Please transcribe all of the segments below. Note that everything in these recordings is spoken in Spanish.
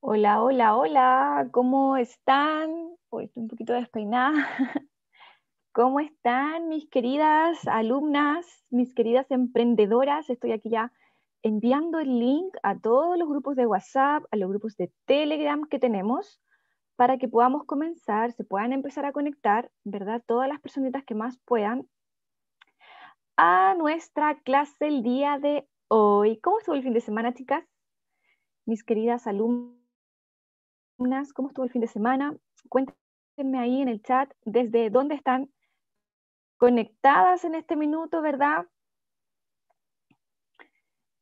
Hola, hola, hola, ¿cómo están? estoy un poquito despeinada. ¿Cómo están mis queridas alumnas, mis queridas emprendedoras? Estoy aquí ya enviando el link a todos los grupos de WhatsApp, a los grupos de Telegram que tenemos, para que podamos comenzar, se puedan empezar a conectar, ¿verdad? Todas las personitas que más puedan a nuestra clase el día de hoy. ¿Cómo estuvo el fin de semana, chicas? Mis queridas alumnas ¿cómo estuvo el fin de semana? Cuéntenme ahí en el chat desde dónde están conectadas en este minuto, ¿verdad?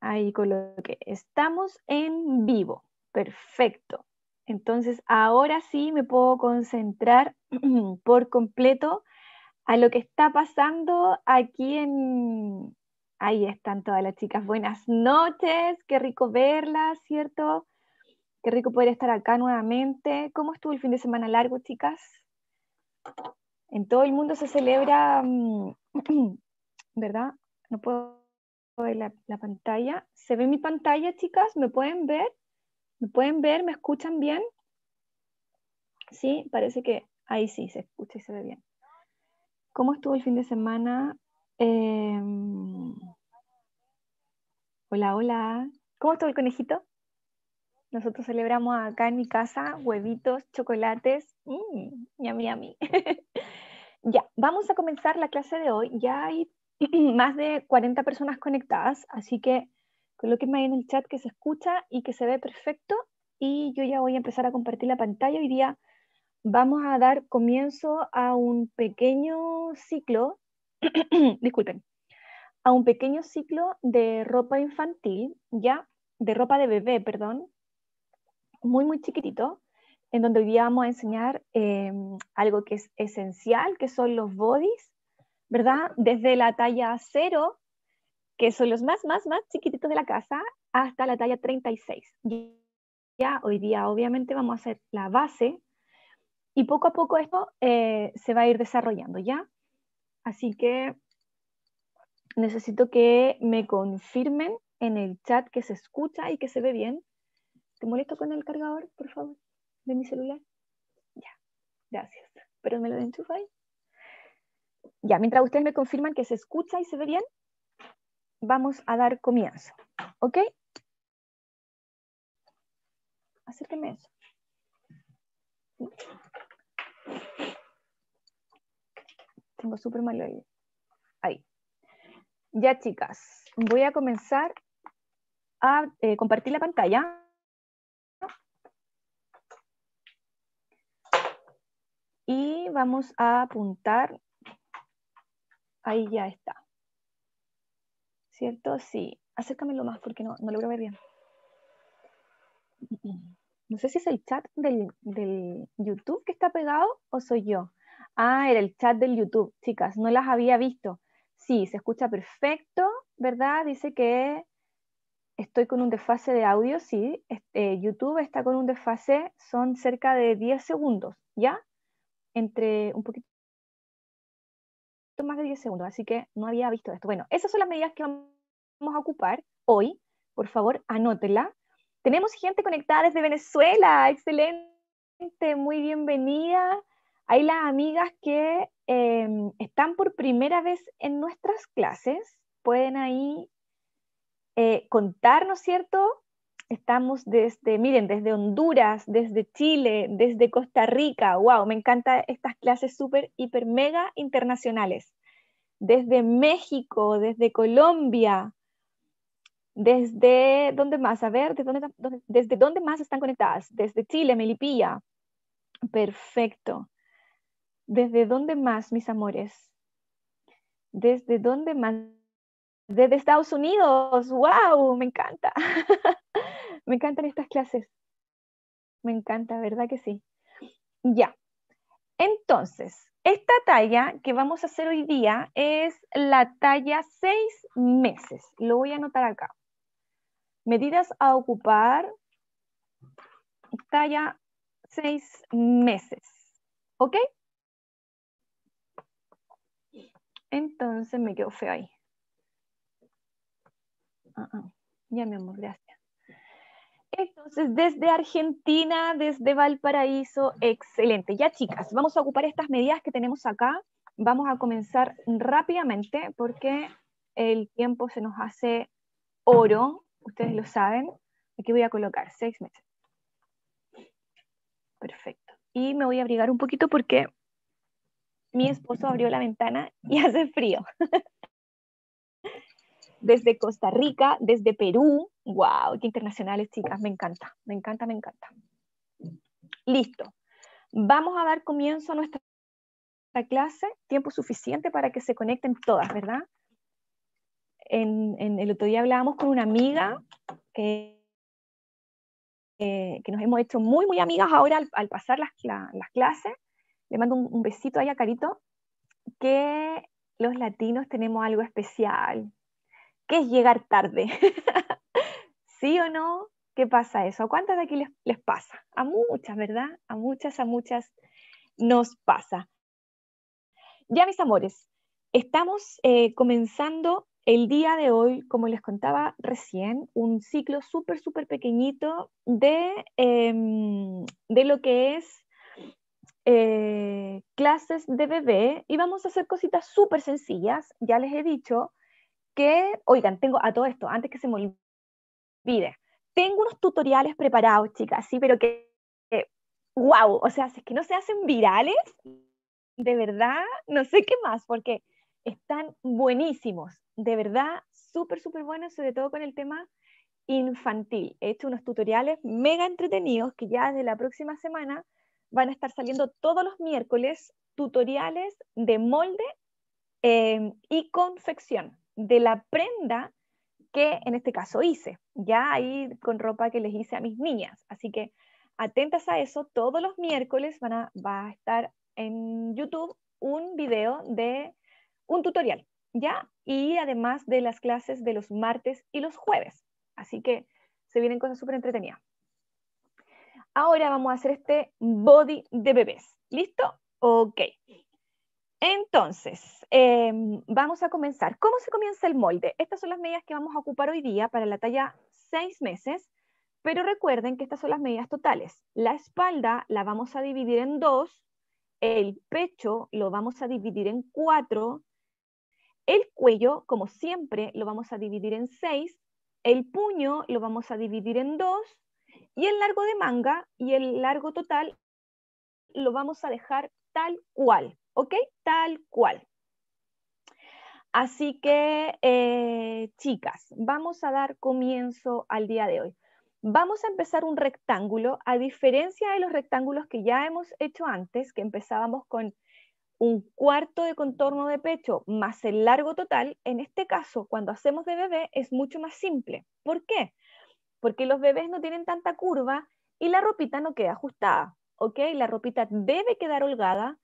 Ahí coloqué, estamos en vivo, perfecto. Entonces, ahora sí me puedo concentrar por completo a lo que está pasando aquí en... Ahí están todas las chicas. Buenas noches, qué rico verlas, ¿cierto? Qué rico poder estar acá nuevamente. ¿Cómo estuvo el fin de semana largo, chicas? En todo el mundo se celebra, mm, ¿verdad? No puedo ver la, pantalla. ¿Se ve mi pantalla, chicas? ¿Me pueden ver? ¿Me pueden ver? ¿Me escuchan bien? Sí, parece que ahí sí se escucha y se ve bien. ¿Cómo estuvo el fin de semana? Em, hola, hola. ¿Cómo estuvo el conejito? Nosotros celebramos acá en mi casa huevitos, chocolates, mmm, a mí. ya, vamos a comenzar la clase de hoy. Ya hay más de 40 personas conectadas, así que colóquenme ahí en el chat que se escucha y que se ve perfecto. Y yo ya voy a empezar a compartir la pantalla. Hoy día vamos a dar comienzo a un pequeño ciclo, disculpen, a un pequeño ciclo de ropa infantil, ya, de ropa de bebé, perdón, muy, muy chiquitito, en donde hoy día vamos a enseñar em, algo que es esencial, que son los bodies, ¿verdad? Desde la talla 0, que son los más, más, más chiquititos de la casa, hasta la talla 36. Ya hoy día obviamente vamos a hacer la base y poco a poco esto eh, se va a ir desarrollando, ¿ya? Así que necesito que me confirmen en el chat que se escucha y que se ve bien. ¿Te molesto con el cargador, por favor, de mi celular? Ya, gracias. Pero me lo ahí? Ya, mientras ustedes me confirman que se escucha y se ve bien, vamos a dar comienzo. ¿Ok? Acérqueme eso. Tengo súper mal oído. Ahí. Ya, chicas, voy a comenzar a eh, compartir la pantalla. Y vamos a apuntar. Ahí ya está. ¿Cierto? Sí. Acércamelo más porque no, no logro ver bien. No sé si es el chat del, YouTube que está pegado o soy yo. Ah, era el chat del YouTube, chicas, no las había visto. Sí, se escucha perfecto, ¿verdad? Dice que estoy con un desfase de audio, sí. Este, YouTube está con un desfase, son cerca de 10 segundos, ¿ya? entre un poquito más de 10 segundos, así que no había visto esto. Bueno, esas son las medidas que vamos a ocupar hoy. Por favor, anótela. Tenemos gente conectada desde Venezuela, excelente, muy bienvenida. Hay las amigas que em, están por primera vez en nuestras clases, pueden ahí eh, contarnos, ¿cierto? Estamos desde, miren, desde Honduras, desde Chile, desde Costa Rica. ¡Wow! Me encantan estas clases súper, hiper, mega internacionales. Desde México, desde Colombia, desde, ¿dónde más? A ver, ¿desde dónde, ¿desde dónde más están conectadas? Desde Chile, Melipilla. Perfecto. ¿Desde dónde más, mis amores? ¿Desde dónde más? desde Estados Unidos. ¡Wow! Me encanta. me encantan estas clases. Me encanta, ¿verdad que sí? Ya. Entonces, esta talla que vamos a hacer hoy día es la talla seis meses. Lo voy a anotar acá. Medidas a ocupar, talla seis meses. ¿Ok? Entonces me quedo feo ahí. Ah, ah. Ya, mi amor, gracias. Entonces, desde Argentina, desde Valparaíso, excelente. Ya, chicas, vamos a ocupar estas medidas que tenemos acá. Vamos a comenzar rápidamente porque el tiempo se nos hace oro, ustedes lo saben. Aquí voy a colocar seis meses. Perfecto. Y me voy a abrigar un poquito porque mi esposo abrió la ventana y hace frío desde Costa Rica, desde Perú. guau, ¡Qué internacionales, chicas! Me encanta, me encanta, me encanta. Listo. Vamos a dar comienzo a nuestra clase. Tiempo suficiente para que se conecten todas, ¿verdad? En, el otro día hablábamos con una amiga eh, que, nos hemos hecho muy, muy amigas ahora al, pasar las, clases. Le mando un, besito ahí a Carito, que los latinos tenemos algo especial ¿Qué es llegar tarde? ¿Sí o no? ¿Qué pasa eso? ¿A cuántas de aquí les, pasa? A muchas, ¿verdad? A muchas, a muchas nos pasa. Ya, mis amores, estamos eh, comenzando el día de hoy, como les contaba recién, un ciclo súper, súper pequeñito de, em, de lo que es eh, clases de bebé y vamos a hacer cositas súper sencillas, ya les he dicho, que, oigan, tengo a todo esto, antes que se me olvide, tengo unos tutoriales preparados, chicas, sí, pero que, wow, o sea, es que no se hacen virales, de verdad, no sé qué más, porque están buenísimos, de verdad, súper, súper buenos, sobre todo con el tema infantil. He hecho unos tutoriales mega entretenidos que ya desde la próxima semana van a estar saliendo todos los miércoles tutoriales de molde em, y confección de la prenda que en este caso hice, ya ahí con ropa que les hice a mis niñas. Así que atentas a eso, todos los miércoles van a, va a estar en YouTube un video de un tutorial, ¿ya? Y además de las clases de los martes y los jueves. Así que se vienen cosas súper entretenidas. Ahora vamos a hacer este body de bebés. ¿Listo? Ok. Entonces, em, vamos a comenzar. ¿Cómo se comienza el molde? Estas son las medidas que vamos a ocupar hoy día para la talla 6 meses, pero recuerden que estas son las medidas totales. La espalda la vamos a dividir en dos, el pecho lo vamos a dividir en cuatro, el cuello, como siempre, lo vamos a dividir en seis, el puño lo vamos a dividir en dos, y el largo de manga y el largo total lo vamos a dejar tal cual. ¿ok? Tal cual. Así que, eh, chicas, vamos a dar comienzo al día de hoy. Vamos a empezar un rectángulo, a diferencia de los rectángulos que ya hemos hecho antes, que empezábamos con un cuarto de contorno de pecho más el largo total, en este caso, cuando hacemos de bebé, es mucho más simple. ¿Por qué? Porque los bebés no tienen tanta curva y la ropita no queda ajustada, ¿ok? La ropita debe quedar holgada,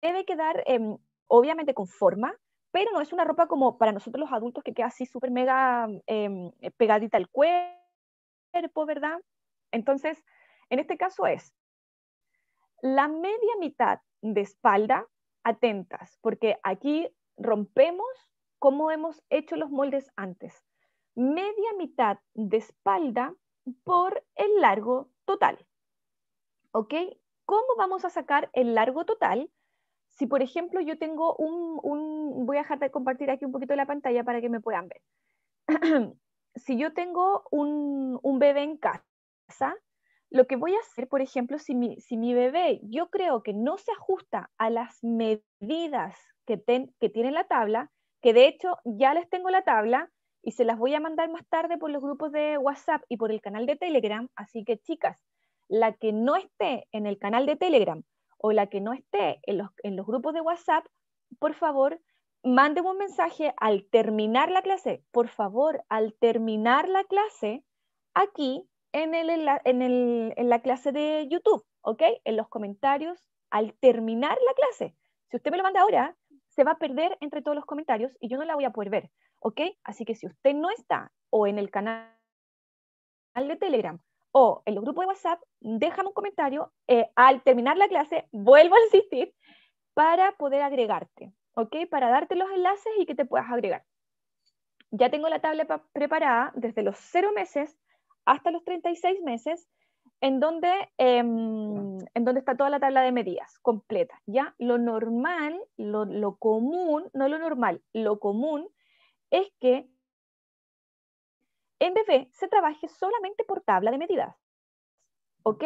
debe quedar, em, obviamente, con forma, pero no es una ropa como para nosotros los adultos que queda así súper mega em, eh, pegadita al cuerpo, ¿verdad? Entonces, en este caso es la media mitad de espalda, atentas, porque aquí rompemos como hemos hecho los moldes antes. Media mitad de espalda por el largo total. ¿Ok? ¿Cómo vamos a sacar el largo total? si por ejemplo yo tengo un, voy a dejar de compartir aquí un poquito la pantalla para que me puedan ver. si yo tengo un, bebé en casa, lo que voy a hacer, por ejemplo, si mi, bebé yo creo que no se ajusta a las medidas que tiene la tabla, que de hecho ya les tengo la tabla y se las voy a mandar más tarde por los grupos de WhatsApp y por el canal de Telegram, así que chicas, la que no esté en el canal de Telegram o la que no esté en los, grupos de WhatsApp, por favor, mande un mensaje al terminar la clase. Por favor, al terminar la clase, aquí en, la, en la clase de YouTube, ¿ok? En los comentarios, al terminar la clase. Si usted me lo manda ahora, se va a perder entre todos los comentarios y yo no la voy a poder ver, ¿ok? Así que si usted no está o en el canal de Telegram o en los de WhatsApp, déjame un comentario. Eh, al terminar la clase, vuelvo a insistir para poder agregarte, ¿ok? Para darte los enlaces y que te puedas agregar. Ya tengo la tabla preparada desde los 0 meses hasta los 36 meses, en donde, em, en donde está toda la tabla de medidas completa, ¿ya? Lo normal, lo, lo común, no lo normal, lo común es que en bebé se trabaje solamente por tabla de medidas. ¿Ok?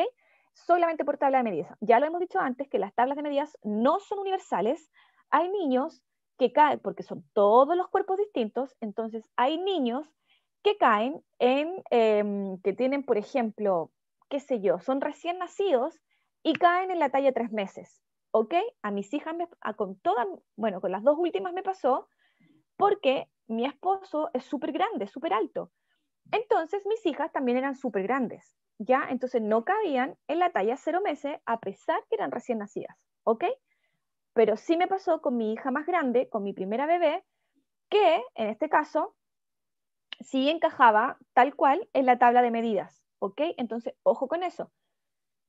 Solamente por tabla de medidas. Ya lo hemos dicho antes que las tablas de medidas no son universales. Hay niños que caen, porque son todos los cuerpos distintos, entonces hay niños que caen en, em, que tienen, por ejemplo, qué sé yo, son recién nacidos y caen en la talla tres meses. ¿Ok? A mis hijas, con todas, bueno, con las dos últimas me pasó porque mi esposo es súper grande, súper alto. Entonces mis hijas también eran súper grandes, ¿ya? Entonces no cabían en la talla cero meses a pesar que eran recién nacidas, ¿ok? Pero sí me pasó con mi hija más grande, con mi primera bebé, que en este caso sí encajaba tal cual en la tabla de medidas, ¿ok? Entonces, ojo con eso.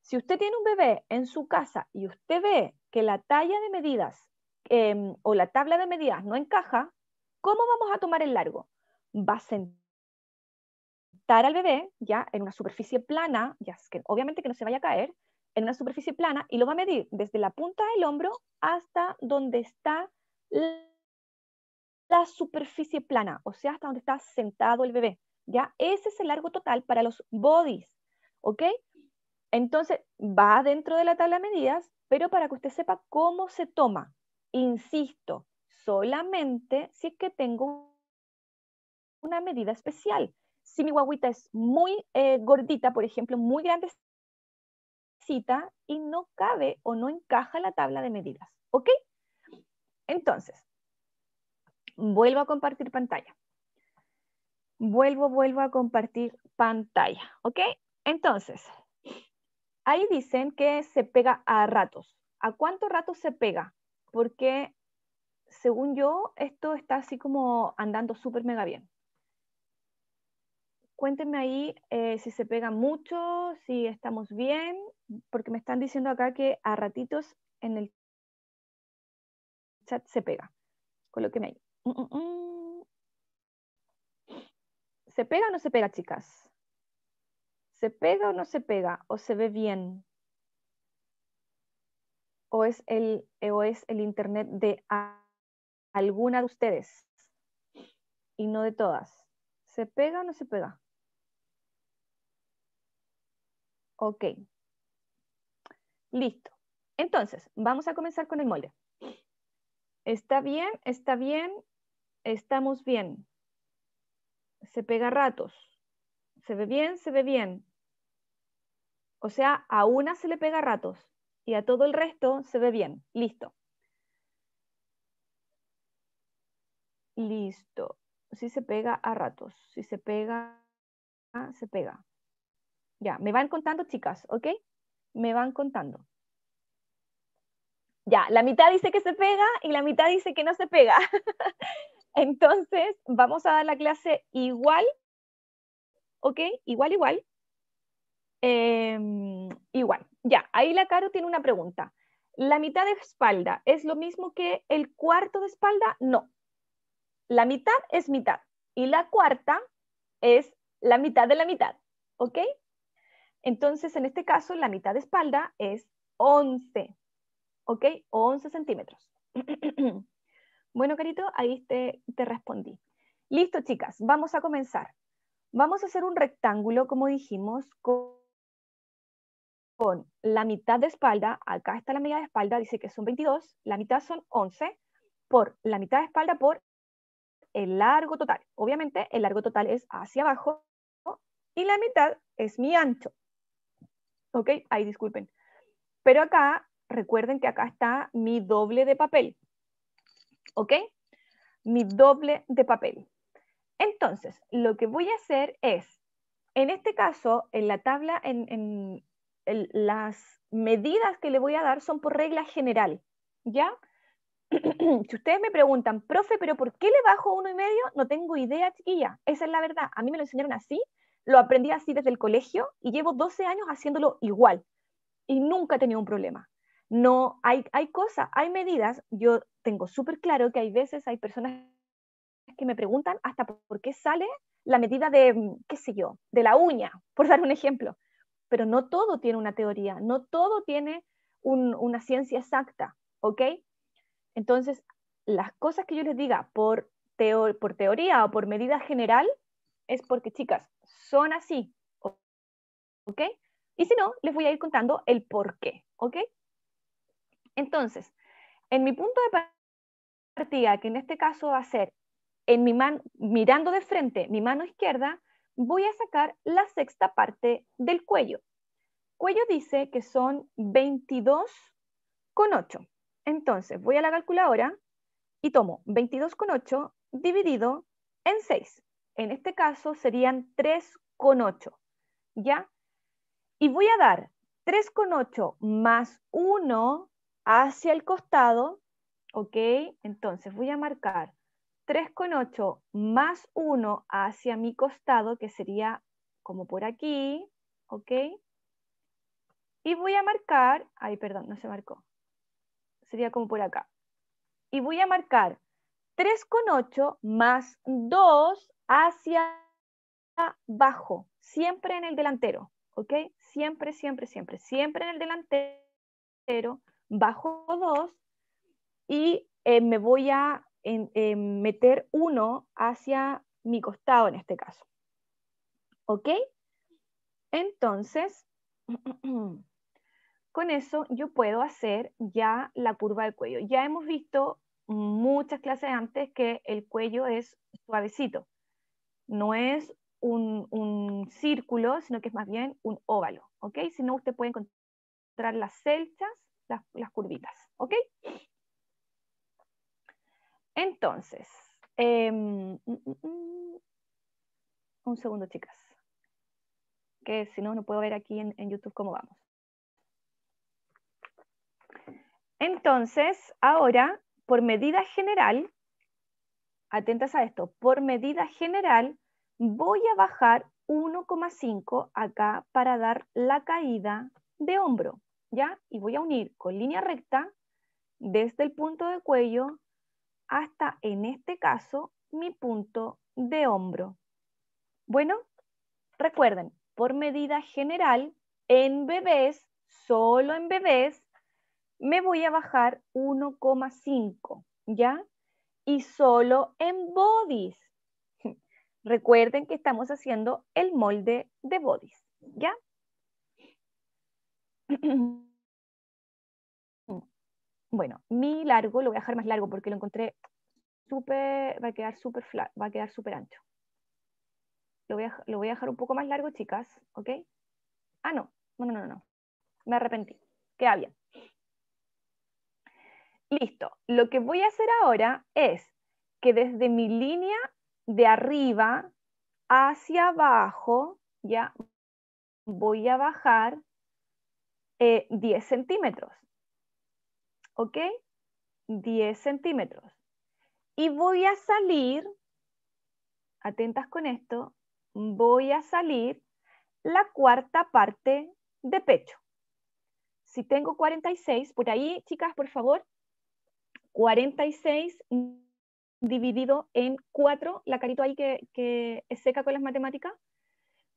Si usted tiene un bebé en su casa y usted ve que la talla de medidas em, o la tabla de medidas no encaja, ¿cómo vamos a tomar el largo? Va a sentir al bebé ya en una superficie plana, ya que obviamente que no se vaya a caer, en una superficie plana y lo va a medir desde la punta del hombro hasta donde está la superficie plana, o sea, hasta donde está sentado el bebé. Ya ese es el largo total para los bodies, ¿ok? Entonces va dentro de la tabla de medidas, pero para que usted sepa cómo se toma, insisto, solamente si es que tengo una medida especial si mi guaguita es muy eh, gordita, por ejemplo, muy grandecita, y no cabe o no encaja la tabla de medidas. ¿Ok? Entonces, vuelvo a compartir pantalla. Vuelvo, vuelvo a compartir pantalla. ¿Ok? Entonces, ahí dicen que se pega a ratos. ¿A cuánto rato se pega? Porque según yo, esto está así como andando súper mega bien. Cuéntenme ahí eh, si se pega mucho, si estamos bien, porque me están diciendo acá que a ratitos en el chat se pega. Colóqueme ahí. Mm, mm, mm. ¿Se pega o no se pega, chicas? ¿Se pega o no se pega? ¿O se ve bien? ¿O es el, eh, o es el internet de alguna de ustedes? Y no de todas. ¿Se pega o no se pega? Ok. Listo. Entonces, vamos a comenzar con el molde. Está bien, está bien, estamos bien. Se pega ratos. Se ve bien, se ve bien. O sea, a una se le pega ratos y a todo el resto se ve bien. Listo. Listo. Si se pega a ratos, si se pega, se pega. Ya, me van contando, chicas, ¿ok? Me van contando. Ya, la mitad dice que se pega y la mitad dice que no se pega. Entonces, vamos a dar la clase igual, ¿ok? Igual, igual. Em, igual, ya, ahí la Caro tiene una pregunta. ¿La mitad de espalda es lo mismo que el cuarto de espalda? No. La mitad es mitad y la cuarta es la mitad de la mitad, ¿ok? Entonces, en este caso, la mitad de espalda es 11, ¿ok? 11 centímetros. bueno, Carito, ahí te, respondí. Listo, chicas, vamos a comenzar. Vamos a hacer un rectángulo, como dijimos, con la mitad de espalda, acá está la mitad de espalda, dice que son 22, la mitad son 11, por la mitad de espalda por el largo total. Obviamente el largo total es hacia abajo y la mitad es mi ancho. ¿Ok? Ahí disculpen. Pero acá, recuerden que acá está mi doble de papel. ¿Ok? Mi doble de papel. Entonces, lo que voy a hacer es, en este caso, en la tabla, en, las medidas que le voy a dar son por regla general, ¿ya? si ustedes me preguntan, profe, pero ¿por qué le bajo uno y medio? No tengo idea, chiquilla. Esa es la verdad. A mí me lo enseñaron así lo aprendí así desde el colegio y llevo 12 años haciéndolo igual y nunca he tenido un problema. No, hay, hay cosas, hay medidas, yo tengo súper claro que hay veces, hay personas que me preguntan hasta por qué sale la medida de, mm, qué sé yo, de la uña, por dar un ejemplo. Pero no todo tiene una teoría, no todo tiene una ciencia exacta, ¿ok? Entonces, las cosas que yo les diga por teoría o por medida general es porque, chicas, son así, ¿ok? Y si no, les voy a ir contando el por qué, ¿ok? Entonces, en mi punto de partida, que en este caso va a ser en mi mirando de frente mi mano izquierda, voy a sacar la sexta parte del cuello. Cuello dice que son con 8. Entonces, voy a la calculadora y tomo con 8 dividido en 6 en este caso serían 3,8, ¿ya? Y voy a dar 3,8 más 1 hacia el costado, ¿ok? Entonces voy a marcar 3,8 más 1 hacia mi costado, que sería como por aquí, ¿ok? Y voy a marcar, ay, perdón, no se marcó, sería como por acá. Y voy a marcar 3,8 más 2 hacia abajo, siempre en el delantero, ¿ok? Siempre, siempre, siempre, siempre en el delantero, bajo dos y eh, me voy a eh, meter uno hacia mi costado en este caso. ¿Ok? Entonces, con eso yo puedo hacer ya la curva del cuello. Ya hemos visto muchas clases antes que el cuello es suavecito no es un, círculo, sino que es más bien un óvalo, ¿ok? Si no, usted puede encontrar las celchas, las, las curvitas, ¿ok? Entonces, em, mm, mm, mm. un segundo, chicas, que si no, no puedo ver aquí en, en YouTube cómo vamos. Entonces, ahora, por medida general, atentas a esto, por medida general voy a bajar 1,5 acá para dar la caída de hombro, ¿ya? Y voy a unir con línea recta desde el punto de cuello hasta, en este caso, mi punto de hombro. Bueno, recuerden, por medida general, en bebés, solo en bebés, me voy a bajar 1,5, ¿ya? y solo en bodies. Recuerden que estamos haciendo el molde de bodies, ¿ya? Bueno, mi largo lo voy a dejar más largo porque lo encontré súper, va a quedar súper va a quedar súper ancho. Lo voy, a, lo voy a dejar un poco más largo, chicas, ¿ok? Ah, no, no, no, no, no. Me arrepentí. Queda bien listo, lo que voy a hacer ahora es que desde mi línea de arriba hacia abajo, ya voy a bajar 10 eh, centímetros. ¿Ok? 10 centímetros. Y voy a salir, atentas con esto, voy a salir la cuarta parte de pecho. Si tengo 46, por ahí, chicas, por favor, 46 dividido en 4, la carita ahí que, seca con las matemáticas.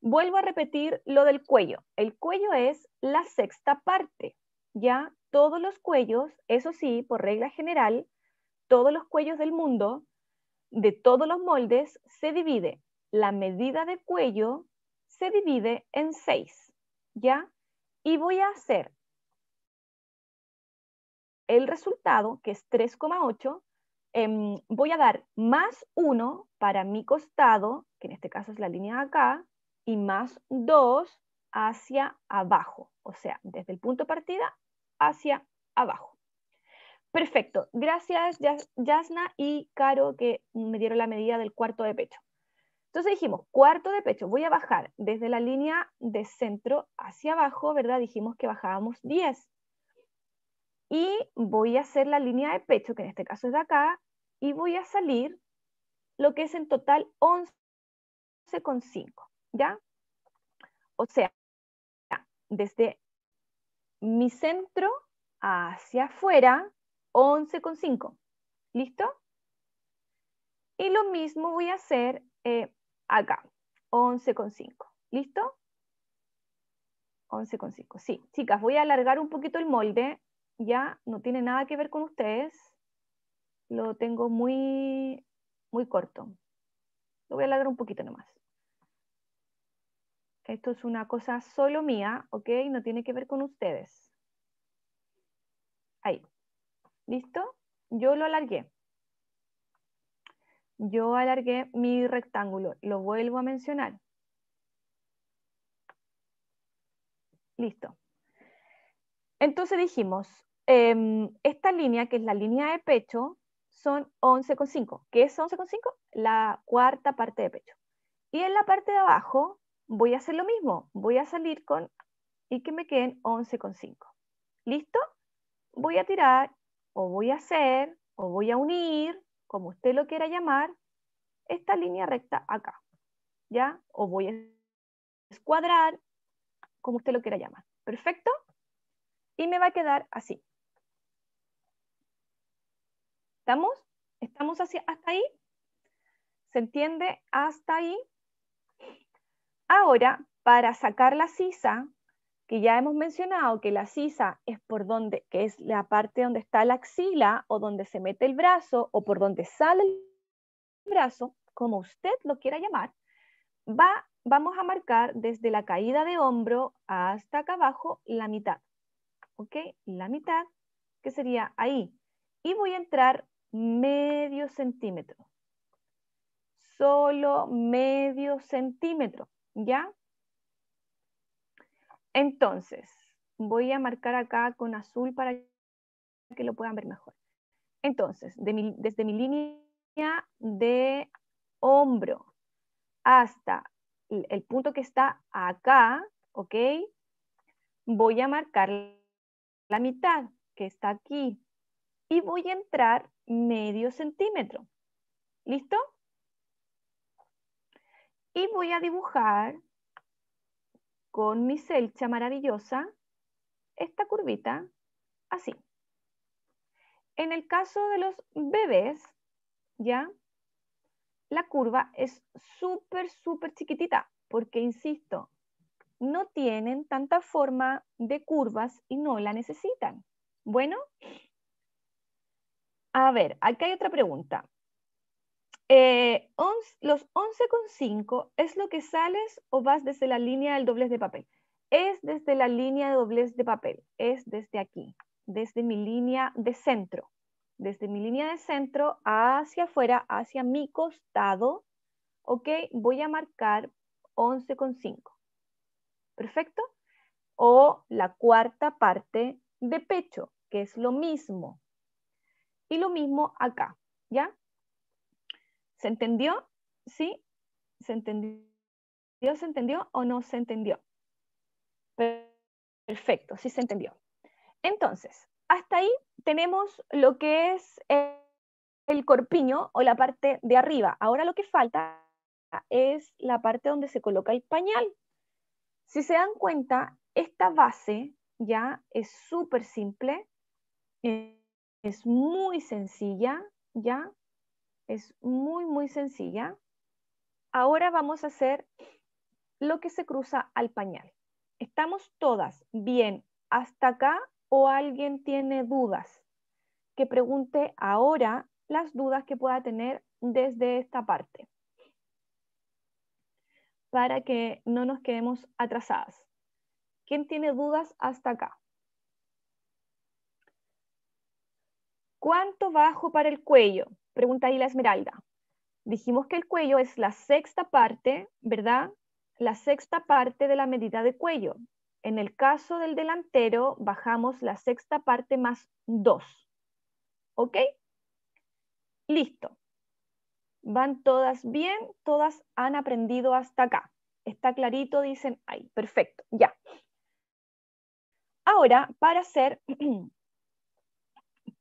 Vuelvo a repetir lo del cuello. El cuello es la sexta parte, ¿ya? Todos los cuellos, eso sí, por regla general, todos los cuellos del mundo, de todos los moldes, se divide. La medida de cuello se divide en 6, ¿ya? Y voy a hacer el resultado, que es 3,8, em, voy a dar más 1 para mi costado, que en este caso es la línea de acá, y más 2 hacia abajo, o sea, desde el punto de partida hacia abajo. Perfecto, gracias Yasna y Caro que me dieron la medida del cuarto de pecho. Entonces dijimos, cuarto de pecho, voy a bajar desde la línea de centro hacia abajo, ¿verdad? Dijimos que bajábamos 10 y voy a hacer la línea de pecho, que en este caso es de acá, y voy a salir lo que es en total 11,5, ¿ya? O sea, desde mi centro hacia afuera, 11,5, ¿listo? Y lo mismo voy a hacer eh, acá, 11,5, ¿listo? 11,5, sí. Chicas, voy a alargar un poquito el molde ya no tiene nada que ver con ustedes, lo tengo muy, muy corto. Lo voy a alargar un poquito nomás. Esto es una cosa solo mía, ¿ok? No tiene que ver con ustedes. Ahí. ¿Listo? Yo lo alargué. Yo alargué mi rectángulo. Lo vuelvo a mencionar. Listo. Entonces dijimos, Em, esta línea, que es la línea de pecho, son 11,5. ¿Qué es 11,5? La cuarta parte de pecho. Y en la parte de abajo voy a hacer lo mismo. Voy a salir con y que me queden 11,5. ¿Listo? Voy a tirar o voy a hacer o voy a unir, como usted lo quiera llamar, esta línea recta acá. ¿Ya? O voy a escuadrar, como usted lo quiera llamar. ¿Perfecto? Y me va a quedar así. ¿Estamos? ¿Estamos hacia, hasta ahí? ¿Se entiende? Hasta ahí. Ahora, para sacar la sisa, que ya hemos mencionado que la sisa es por donde, que es la parte donde está la axila o donde se mete el brazo o por donde sale el brazo, como usted lo quiera llamar, va, vamos a marcar desde la caída de hombro hasta acá abajo la mitad. ¿Ok? La mitad, que sería ahí. Y voy a entrar medio centímetro. Solo medio centímetro, ¿ya? Entonces, voy a marcar acá con azul para que lo puedan ver mejor. Entonces, desde mi línea de hombro hasta el punto que está acá, ¿ok? Voy a marcar la mitad que está aquí, y voy a entrar medio centímetro. ¿Listo? Y voy a dibujar con mi selcha maravillosa esta curvita así. En el caso de los bebés, ¿ya? La curva es súper, súper chiquitita, porque, insisto, no tienen tanta forma de curvas y no la necesitan. Bueno, a ver, aquí hay otra pregunta. Eh, los 11,5 es lo que sales o vas desde la línea del doblez de papel. Es desde la línea de doblez de papel, es desde aquí, desde mi línea de centro. Desde mi línea de centro hacia afuera, hacia mi costado, ok, voy a marcar 11,5. ¿Perfecto? O la cuarta parte de pecho, que es lo mismo, y lo mismo acá, ¿ya? ¿Se entendió? ¿Sí? ¿Se entendió? ¿Se entendió o no se entendió? Perfecto, sí se entendió. Entonces, hasta ahí tenemos lo que es el corpiño o la parte de arriba. Ahora lo que falta es la parte donde se coloca el pañal. Si se dan cuenta, esta base ya es súper simple. Es muy sencilla, ¿ya? Es muy, muy sencilla. Ahora vamos a hacer lo que se cruza al pañal. ¿Estamos todas bien hasta acá o alguien tiene dudas? Que pregunte ahora las dudas que pueda tener desde esta parte para que no nos quedemos atrasadas. ¿Quién tiene dudas hasta acá? ¿Cuánto bajo para el cuello? Pregunta ahí la Esmeralda. Dijimos que el cuello es la sexta parte, ¿verdad? La sexta parte de la medida de cuello. En el caso del delantero, bajamos la sexta parte más dos. ¿Ok? Listo. ¿Van todas bien? Todas han aprendido hasta acá. ¿Está clarito? Dicen, ahí. perfecto, ya. Ahora, para hacer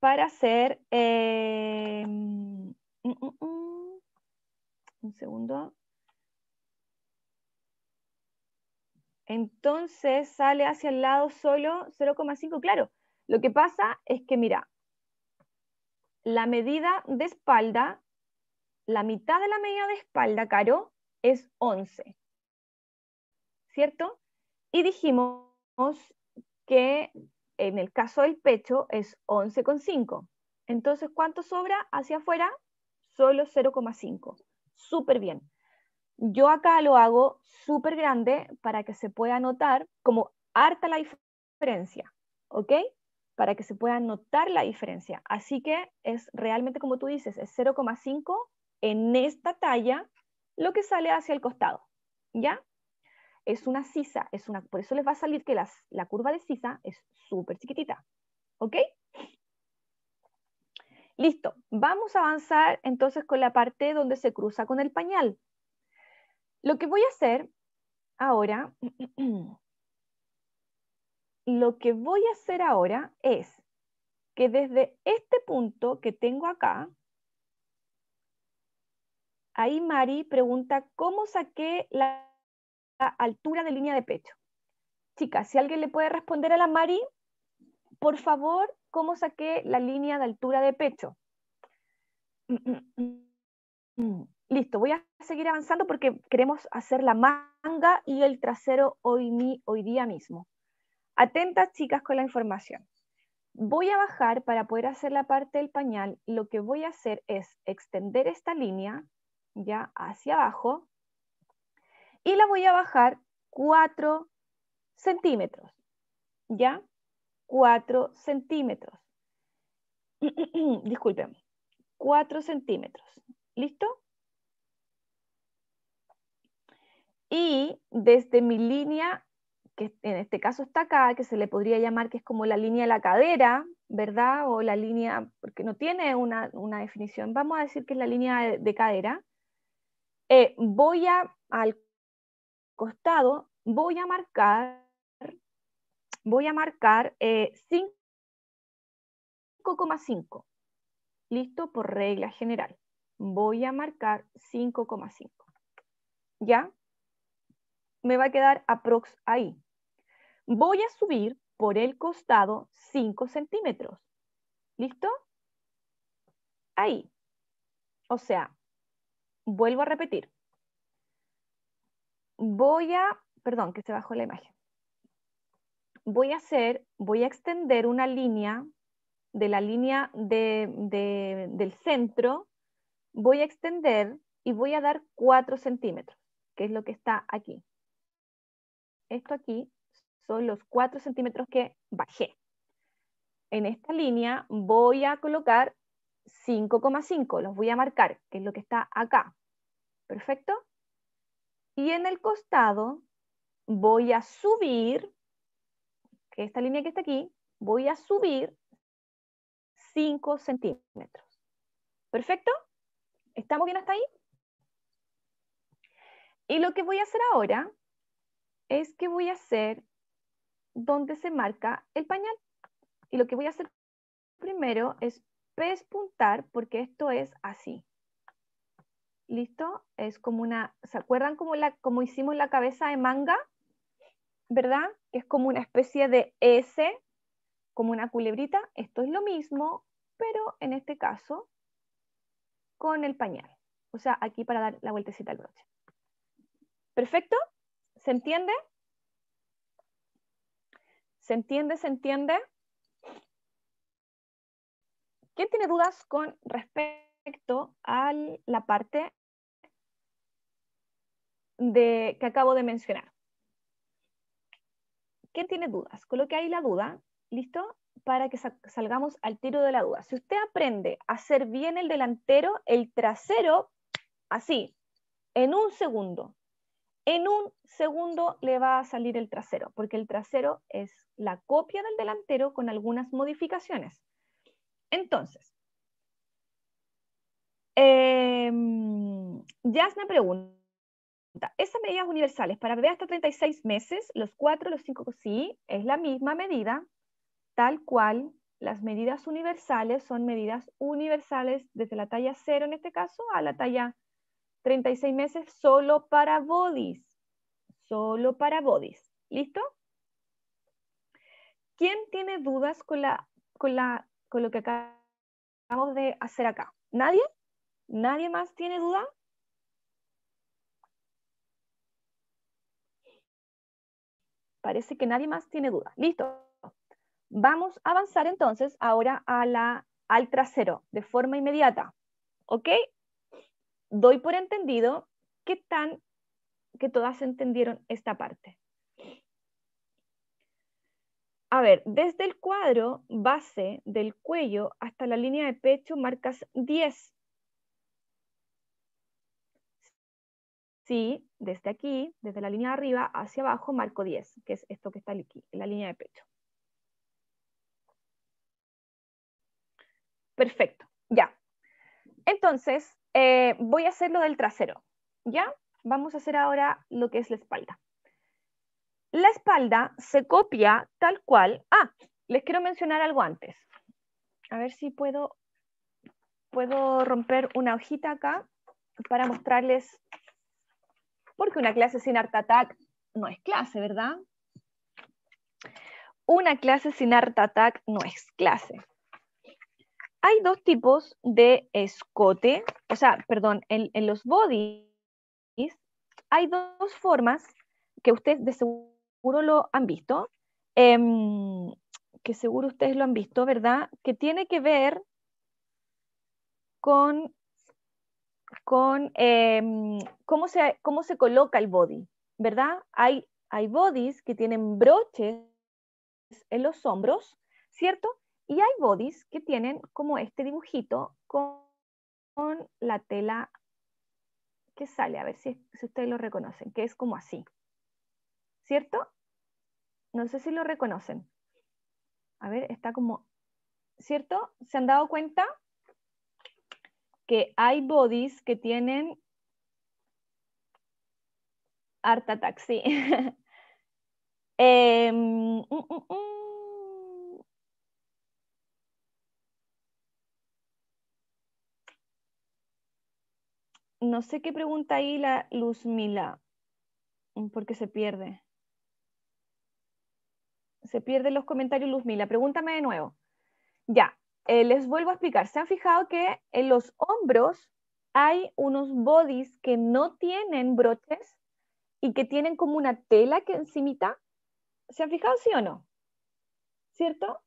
para hacer... Eh, mm, mm, mm, un segundo. Entonces sale hacia el lado solo 0,5. Claro, lo que pasa es que, mira, la medida de espalda, la mitad de la medida de espalda, Caro, es 11. ¿Cierto? Y dijimos que en el caso del pecho es 11,5. Entonces, ¿cuánto sobra hacia afuera? Solo 0,5. Súper bien. Yo acá lo hago súper grande para que se pueda notar como harta la diferencia, ¿ok? Para que se pueda notar la diferencia. Así que es realmente como tú dices, es 0,5 en esta talla lo que sale hacia el costado, ¿ya? es una sisa, es una, por eso les va a salir que la curva de sisa es súper chiquitita. ¿Ok? Listo, vamos a avanzar entonces con la parte donde se cruza con el pañal. Lo que voy a hacer ahora, lo que voy a hacer ahora es que desde este punto que tengo acá, ahí Mari pregunta, ¿cómo saqué la altura de línea de pecho. Chicas, si alguien le puede responder a la Mari, por favor, ¿cómo saqué la línea de altura de pecho? Listo, voy a seguir avanzando porque queremos hacer la manga y el trasero hoy, hoy día mismo. Atentas, chicas, con la información. Voy a bajar para poder hacer la parte del pañal. Lo que voy a hacer es extender esta línea ya hacia abajo y la voy a bajar 4 centímetros. ¿Ya? 4 centímetros. Disculpen. 4 centímetros. ¿Listo? Y desde mi línea, que en este caso está acá, que se le podría llamar que es como la línea de la cadera, ¿verdad? O la línea, porque no tiene una, definición, vamos a decir que es la línea de, cadera. Eh, voy a, costado voy a marcar, voy a marcar 5,5. Eh, Listo, por regla general. Voy a marcar 5,5. ¿Ya? Me va a quedar aprox ahí. Voy a subir por el costado 5 centímetros. ¿Listo? Ahí. O sea, vuelvo a repetir voy a, perdón, que se bajó la imagen. Voy a hacer, voy a extender una línea de la línea de, del centro, voy a extender y voy a dar 4 centímetros, que es lo que está aquí. Esto aquí son los 4 centímetros que bajé. En esta línea voy a colocar 5,5, los voy a marcar, que es lo que está acá. ¿Perfecto? Y en el costado voy a subir, que esta línea que está aquí, voy a subir 5 centímetros. ¿Perfecto? ¿Estamos bien hasta ahí? Y lo que voy a hacer ahora es que voy a hacer donde se marca el pañal. Y lo que voy a hacer primero es pespuntar, porque esto es así listo, es como una, ¿se acuerdan como, la, como hicimos la cabeza de manga? ¿Verdad? Que es como una especie de S, como una culebrita. Esto es lo mismo, pero en este caso con el pañal. O sea, aquí para dar la vueltecita al broche. ¿Perfecto? ¿Se entiende? ¿Se entiende? ¿Se entiende? ¿Quién tiene dudas con respecto? respecto a la parte de, que acabo de mencionar. ¿Quién tiene dudas? Coloque ahí la duda, ¿listo? Para que salgamos al tiro de la duda. Si usted aprende a hacer bien el delantero, el trasero, así, en un segundo, en un segundo le va a salir el trasero, porque el trasero es la copia del delantero con algunas modificaciones. Entonces, eh, em, Jasna pregunta, ¿esas medidas universales para bebés hasta 36 meses, los 4, los 5, sí, es la misma medida, tal cual las medidas universales son medidas universales desde la talla 0 en este caso a la talla 36 meses solo para bodies, solo para bodies, ¿listo? ¿Quién tiene dudas con, la, con, con lo que acabamos de hacer acá? ¿Nadie? ¿Nadie más tiene duda? Parece que nadie más tiene duda. Listo. Vamos a avanzar entonces ahora a la, al trasero de forma inmediata. ¿Ok? Doy por entendido que, tan, que todas entendieron esta parte. A ver, desde el cuadro base del cuello hasta la línea de pecho marcas 10 Sí, desde aquí, desde la línea de arriba hacia abajo, marco 10, que es esto que está aquí, la línea de pecho. Perfecto, ya. Entonces, eh, voy a hacer lo del trasero, ¿ya? Vamos a hacer ahora lo que es la espalda. La espalda se copia tal cual. Ah, les quiero mencionar algo antes. A ver si puedo, puedo romper una hojita acá para mostrarles porque una clase sin Art Attack no es clase, ¿verdad? Una clase sin Art Attack no es clase. Hay dos tipos de escote, o sea, perdón, en, los bodies hay dos formas que ustedes de seguro lo han visto, em, que seguro ustedes lo han visto, ¿verdad? Que tiene que ver con con em, cómo, se, cómo se coloca el body, ¿verdad? Hay, hay bodies que tienen broches en los hombros, ¿cierto? Y hay bodies que tienen como este dibujito con, la tela que sale, a ver si, si ustedes lo reconocen, que es como así, ¿cierto? No sé si lo reconocen. A ver, está como, ¿cierto? ¿Se han dado cuenta? que hay bodies que tienen harta taxi em, mm, mm, mm. No sé qué pregunta ahí la Luz Mila, porque se pierde. Se pierden los comentarios, Luz Mila. Pregúntame de nuevo. Ya, eh, les vuelvo a explicar, se han fijado que en los hombros hay unos bodies que no tienen broches y que tienen como una tela que encimita. ¿Se han fijado, sí o no? ¿Cierto?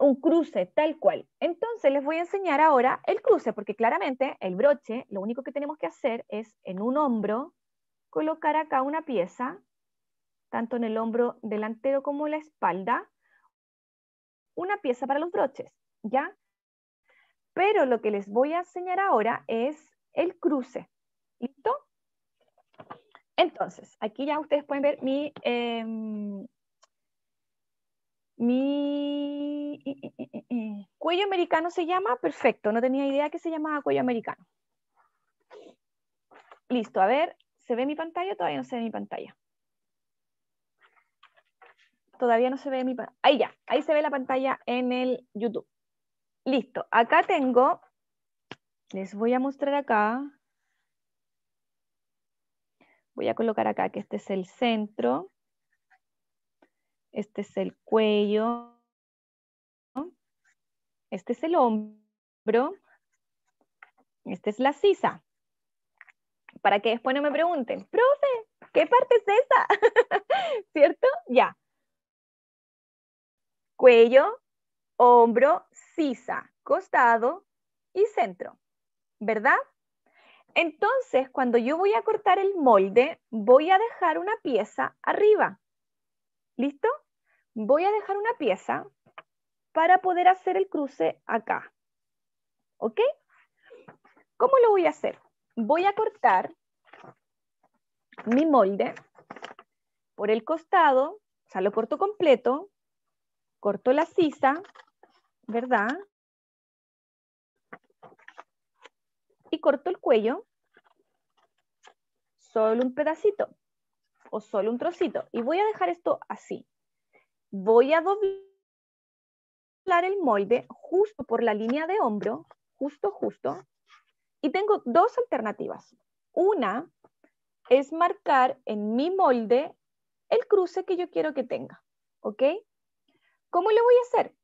Un cruce, tal cual. Entonces les voy a enseñar ahora el cruce, porque claramente el broche, lo único que tenemos que hacer es en un hombro colocar acá una pieza, tanto en el hombro delantero como en la espalda, una pieza para los broches, ¿ya? Pero lo que les voy a enseñar ahora es el cruce, ¿listo? Entonces, aquí ya ustedes pueden ver mi, em, cuello americano se llama, perfecto, no tenía idea que se llamaba cuello americano. Listo, a ver, ¿se ve mi pantalla? Todavía no se ve mi pantalla. Todavía no se ve mi pantalla. Ahí ya, ahí se ve la pantalla en el YouTube. Listo, acá tengo, les voy a mostrar acá. Voy a colocar acá que este es el centro. Este es el cuello. Este es el hombro. Esta es la sisa. Para que después no me pregunten, profe, ¿qué parte es esa? ¿Cierto? Ya cuello, hombro, sisa, costado y centro, ¿verdad? Entonces, cuando yo voy a cortar el molde, voy a dejar una pieza arriba. ¿Listo? Voy a dejar una pieza para poder hacer el cruce acá. ¿Ok? ¿Cómo lo voy a hacer? Voy a cortar mi molde por el costado, o sea, lo corto completo, corto la sisa, ¿verdad? Y corto el cuello, solo un pedacito o solo un trocito. Y voy a dejar esto así. Voy a doblar el molde justo por la línea de hombro, justo, justo. Y tengo dos alternativas. Una es marcar en mi molde el cruce que yo quiero que tenga, ¿ok? ¿Cómo lo voy a hacer?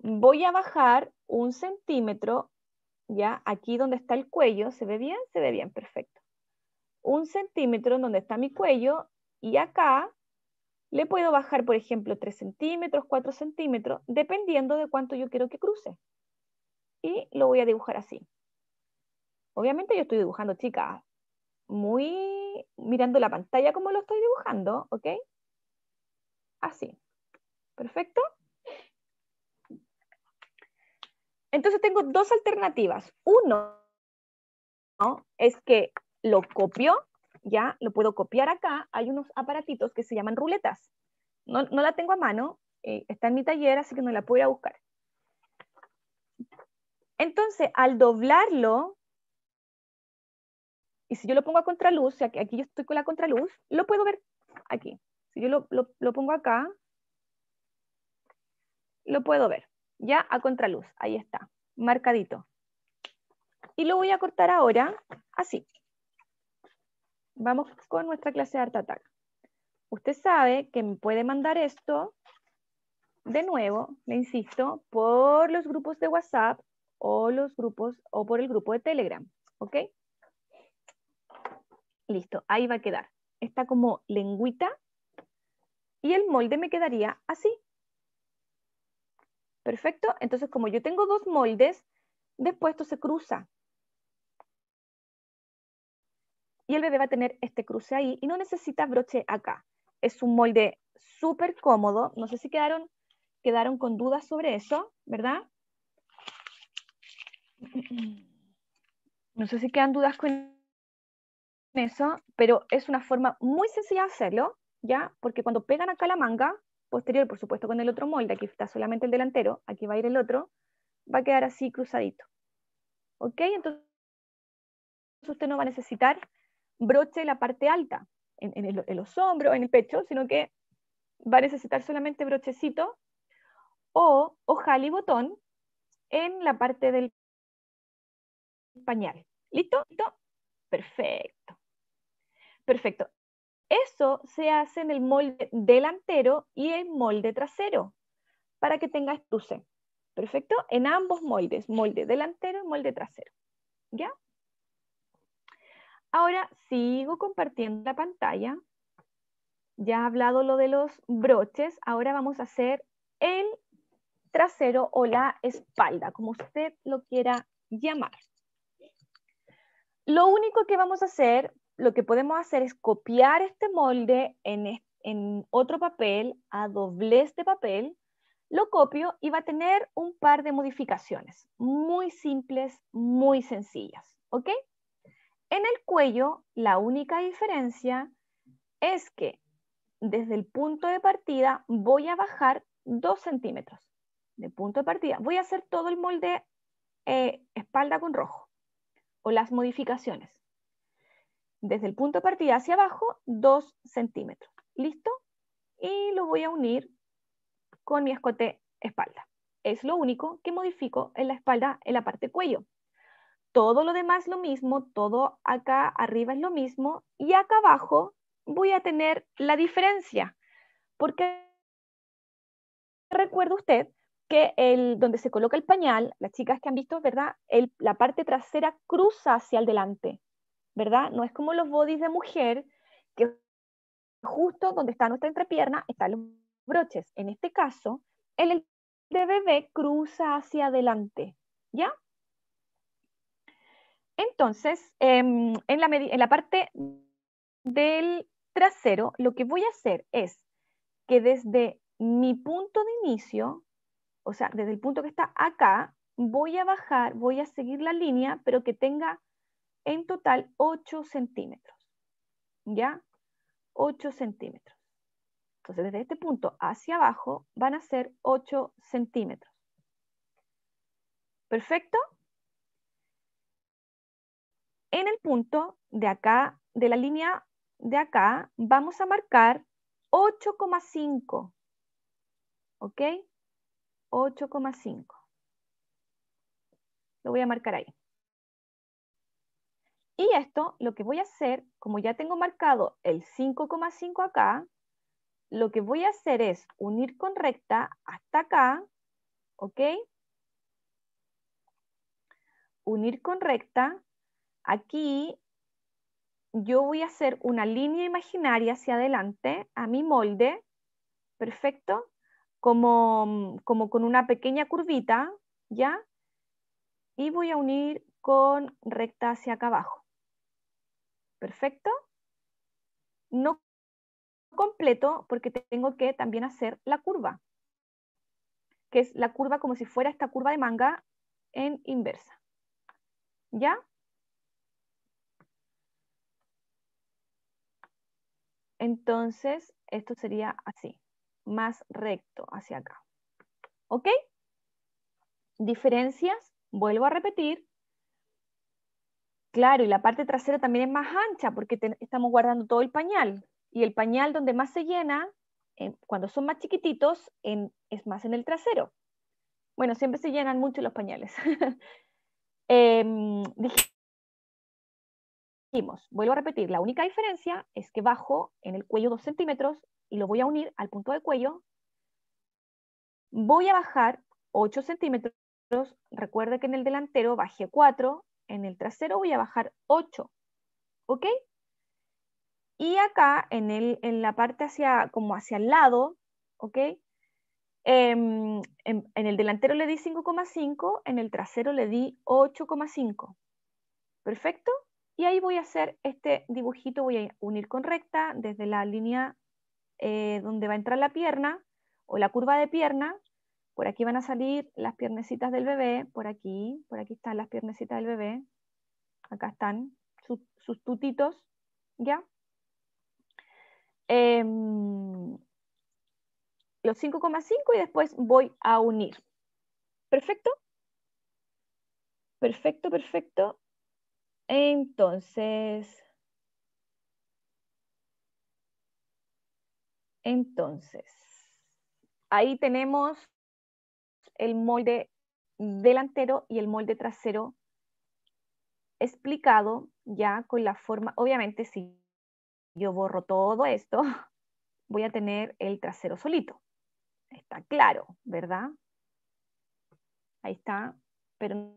Voy a bajar un centímetro, ya aquí donde está el cuello, ¿se ve bien? Se ve bien, perfecto. Un centímetro donde está mi cuello y acá le puedo bajar, por ejemplo, 3 centímetros, 4 centímetros, dependiendo de cuánto yo quiero que cruce. Y lo voy a dibujar así. Obviamente yo estoy dibujando, chicas, muy mirando la pantalla como lo estoy dibujando, ¿ok? Así. ¿Perfecto? Entonces tengo dos alternativas. Uno es que lo copio, ya lo puedo copiar acá. Hay unos aparatitos que se llaman ruletas. No, la tengo a mano, eh, está en mi taller, así que no la puedo ir a buscar. Entonces, al doblarlo, y si yo lo pongo a contraluz, aquí yo estoy con la contraluz, lo puedo ver aquí. Si yo lo pongo acá, lo puedo ver, ya a contraluz, ahí está, marcadito. Y lo voy a cortar ahora así. Vamos con nuestra clase de Art Attack. Usted sabe que me puede mandar esto, de nuevo, le insisto, por los grupos de WhatsApp o los grupos o por el grupo de Telegram, ¿ok? Listo, ahí va a quedar. Está como lengüita y el molde me quedaría así. Perfecto. Entonces, como yo tengo dos moldes, después esto se cruza. Y el bebé va a tener este cruce ahí y no necesita broche acá. Es un molde súper cómodo. No sé si quedaron, quedaron con dudas sobre eso, ¿verdad? No sé si quedan dudas con eso, pero es una forma muy sencilla de hacerlo, ¿ya? Porque cuando pegan acá la manga, posterior, por supuesto, con el otro molde, aquí está solamente el delantero, aquí va a ir el otro, va a quedar así cruzadito. ¿Ok? Entonces usted no va a necesitar broche en la parte alta, en, los hombros, en el pecho, sino que va a necesitar solamente brochecito o ojal y botón en la parte del pañal. ¿Listo? ¿Listo? Perfecto. Perfecto. Eso se hace en el molde delantero y el molde trasero para que tenga c ¿Perfecto? En ambos moldes, molde delantero y molde trasero. ¿Ya? Ahora sigo compartiendo la pantalla. Ya he hablado lo de los broches. Ahora vamos a hacer el trasero o la espalda, como usted lo quiera llamar. Lo único que vamos a hacer lo que podemos hacer es copiar este molde en, otro papel, a doblez de papel, lo copio y va a tener un par de modificaciones, muy simples, muy sencillas, ¿ok? En el cuello, la única diferencia es que desde el punto de partida voy a bajar 2 centímetros de punto de partida. Voy a hacer todo el molde eh, espalda con rojo o las modificaciones desde el punto de partida hacia abajo 2 centímetros. ¿Listo? Y lo voy a unir con mi escote espalda. Es lo único que modifico en la espalda en la parte cuello. Todo lo demás lo mismo, todo acá arriba es lo mismo y acá abajo voy a tener la diferencia. Porque recuerda usted que el, donde se coloca el pañal, las chicas que han visto, ¿verdad? la parte trasera cruza hacia el delante. ¿verdad? No es como los bodies de mujer, que justo donde está nuestra entrepierna están los broches. En este caso, el de bebé cruza hacia adelante, ¿ya? Entonces, em, en la parte del trasero, lo que voy a hacer es que desde mi punto de inicio, o sea, desde el punto que está acá, voy a bajar, voy a seguir la línea, pero que tenga en total 8 centímetros. ¿Ya? 8 centímetros. Entonces, desde este punto hacia abajo van a ser 8 centímetros. ¿Perfecto? En el punto de acá, de la línea de acá, vamos a marcar 8,5. ¿Ok? 8,5. Lo voy a marcar ahí. Y esto, lo que voy a hacer, como ya tengo marcado el 5,5 acá, lo que voy a hacer es unir con recta hasta acá, ¿ok? Unir con recta. Aquí yo voy a hacer una línea imaginaria hacia adelante a mi molde, perfecto, como, como con una pequeña curvita, ¿ya? Y voy a unir con recta hacia acá abajo perfecto, no completo porque tengo que también hacer la curva, que es la curva como si fuera esta curva de manga en inversa. ¿Ya? Entonces, esto sería así, más recto hacia acá. ¿Ok? Diferencias, vuelvo a repetir, Claro, y la parte trasera también es más ancha porque estamos guardando todo el pañal. Y el pañal donde más se llena, eh, cuando son más chiquititos, en, es más en el trasero. Bueno, siempre se llenan mucho los pañales. Em, dijimos, vuelvo a repetir, la única diferencia es que bajo en el cuello dos centímetros y lo voy a unir al punto de cuello. Voy a bajar 8 centímetros. Recuerda que en el delantero bajé 4 en el trasero voy a bajar 8, ¿ok? Y acá, en, el, en la parte hacia, como hacia el lado, ¿ok? Em, en, el delantero le di 5,5, en el trasero le di 8,5. ¿Perfecto? Y ahí voy a hacer este dibujito, voy a unir con recta desde la línea eh, donde va a entrar la pierna o la curva de pierna por aquí van a salir las piernecitas del bebé, por aquí, por aquí están las piernecitas del bebé, acá están sus, tutitos, ¿ya? Em, los 5,5 y después voy a unir. ¿Perfecto? Perfecto, perfecto. Entonces, entonces, ahí tenemos el molde delantero y el molde trasero explicado ya con la forma, obviamente si yo borro todo esto, voy a tener el trasero solito. Está claro, ¿verdad? Ahí está, pero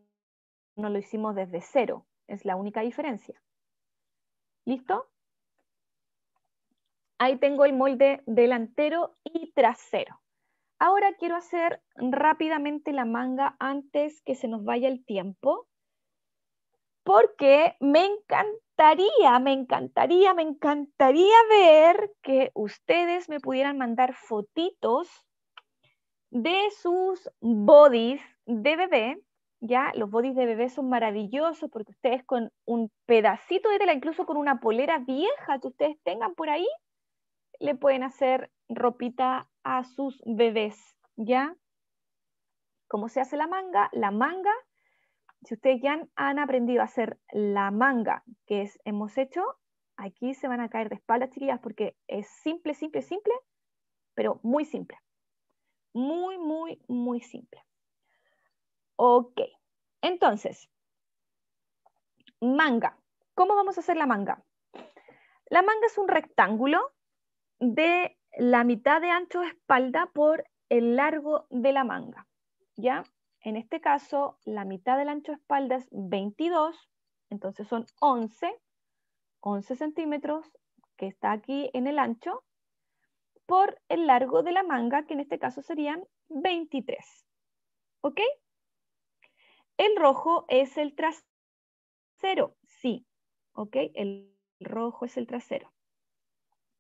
no lo hicimos desde cero, es la única diferencia. ¿Listo? Ahí tengo el molde delantero y trasero. Ahora quiero hacer rápidamente la manga antes que se nos vaya el tiempo, porque me encantaría, me encantaría, me encantaría ver que ustedes me pudieran mandar fotitos de sus bodies de bebé. Ya, los bodies de bebé son maravillosos porque ustedes con un pedacito de tela, incluso con una polera vieja que ustedes tengan por ahí, le pueden hacer ropita a sus bebés, ¿ya? ¿Cómo se hace la manga? La manga, si ustedes ya han, aprendido a hacer la manga, que hemos hecho, aquí se van a caer de espaldas, chiquillas, porque es simple, simple, simple, pero muy simple. Muy, muy, muy simple. Ok, entonces, manga. ¿Cómo vamos a hacer la manga? La manga es un rectángulo de la mitad de ancho de espalda por el largo de la manga. ¿Ya? En este caso, la mitad del ancho de espalda es 22, entonces son 11, 11 centímetros que está aquí en el ancho, por el largo de la manga, que en este caso serían 23. ¿Ok? El rojo es el trasero, sí, ¿ok? El rojo es el trasero.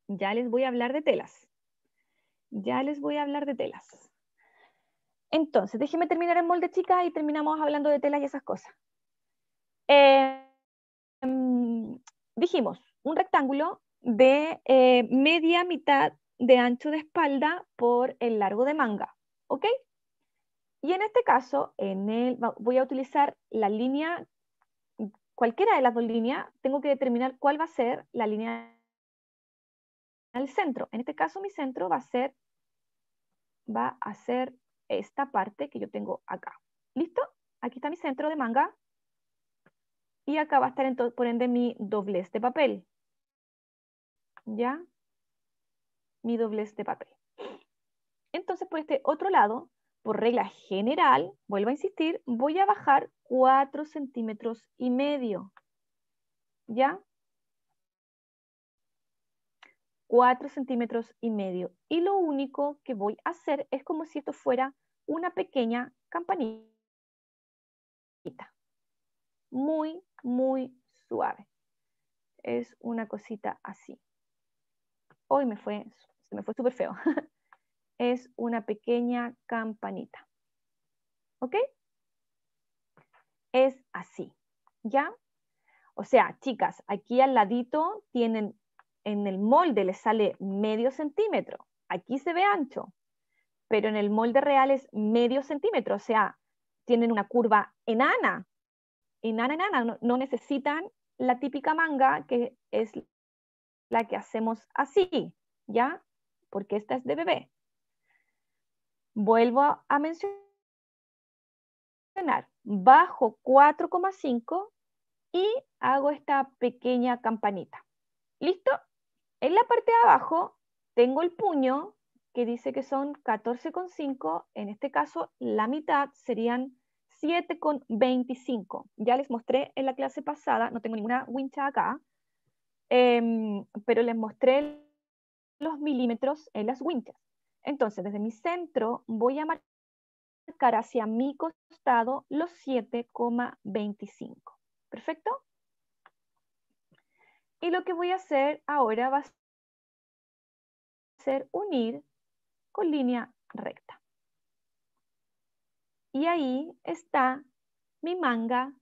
Ya les voy a hablar de telas. Ya les voy a hablar de telas. Entonces, déjeme terminar el molde, chicas, y terminamos hablando de telas y esas cosas. Em, dijimos, un rectángulo de eh, media mitad de ancho de espalda por el largo de manga, ¿ok? Y en este caso, en el, voy a utilizar la línea, cualquiera de las dos líneas, tengo que determinar cuál va a ser la línea el centro. En este caso mi centro va a ser, va a ser esta parte que yo tengo acá. ¿Listo? Aquí está mi centro de manga. Y acá va a estar, por ende, mi doblez de papel. ¿Ya? Mi doblez de papel. Entonces, por este otro lado, por regla general, vuelvo a insistir, voy a bajar 4 centímetros y medio. ¿Ya? 4 centímetros y medio. Y lo único que voy a hacer es como si esto fuera una pequeña campanita. Muy, muy suave. Es una cosita así. Hoy me fue, se me fue súper feo. es una pequeña campanita. ¿Ok? Es así. ¿Ya? O sea, chicas, aquí al ladito tienen en el molde le sale medio centímetro, aquí se ve ancho, pero en el molde real es medio centímetro, o sea, tienen una curva enana, enana, enana, no, necesitan la típica manga que es la que hacemos así, ¿ya? Porque esta es de bebé. Vuelvo a mencionar, bajo 4,5 y hago esta pequeña campanita. ¿Listo? En la parte de abajo tengo el puño que dice que son 14,5, en este caso la mitad serían 7,25. Ya les mostré en la clase pasada, no tengo ninguna wincha acá, em, pero les mostré los milímetros en las winchas. Entonces, desde mi centro voy a marcar hacia mi costado los 7,25. ¿Perfecto? Y lo que voy a hacer ahora va a ser unir con línea recta. Y ahí está mi manga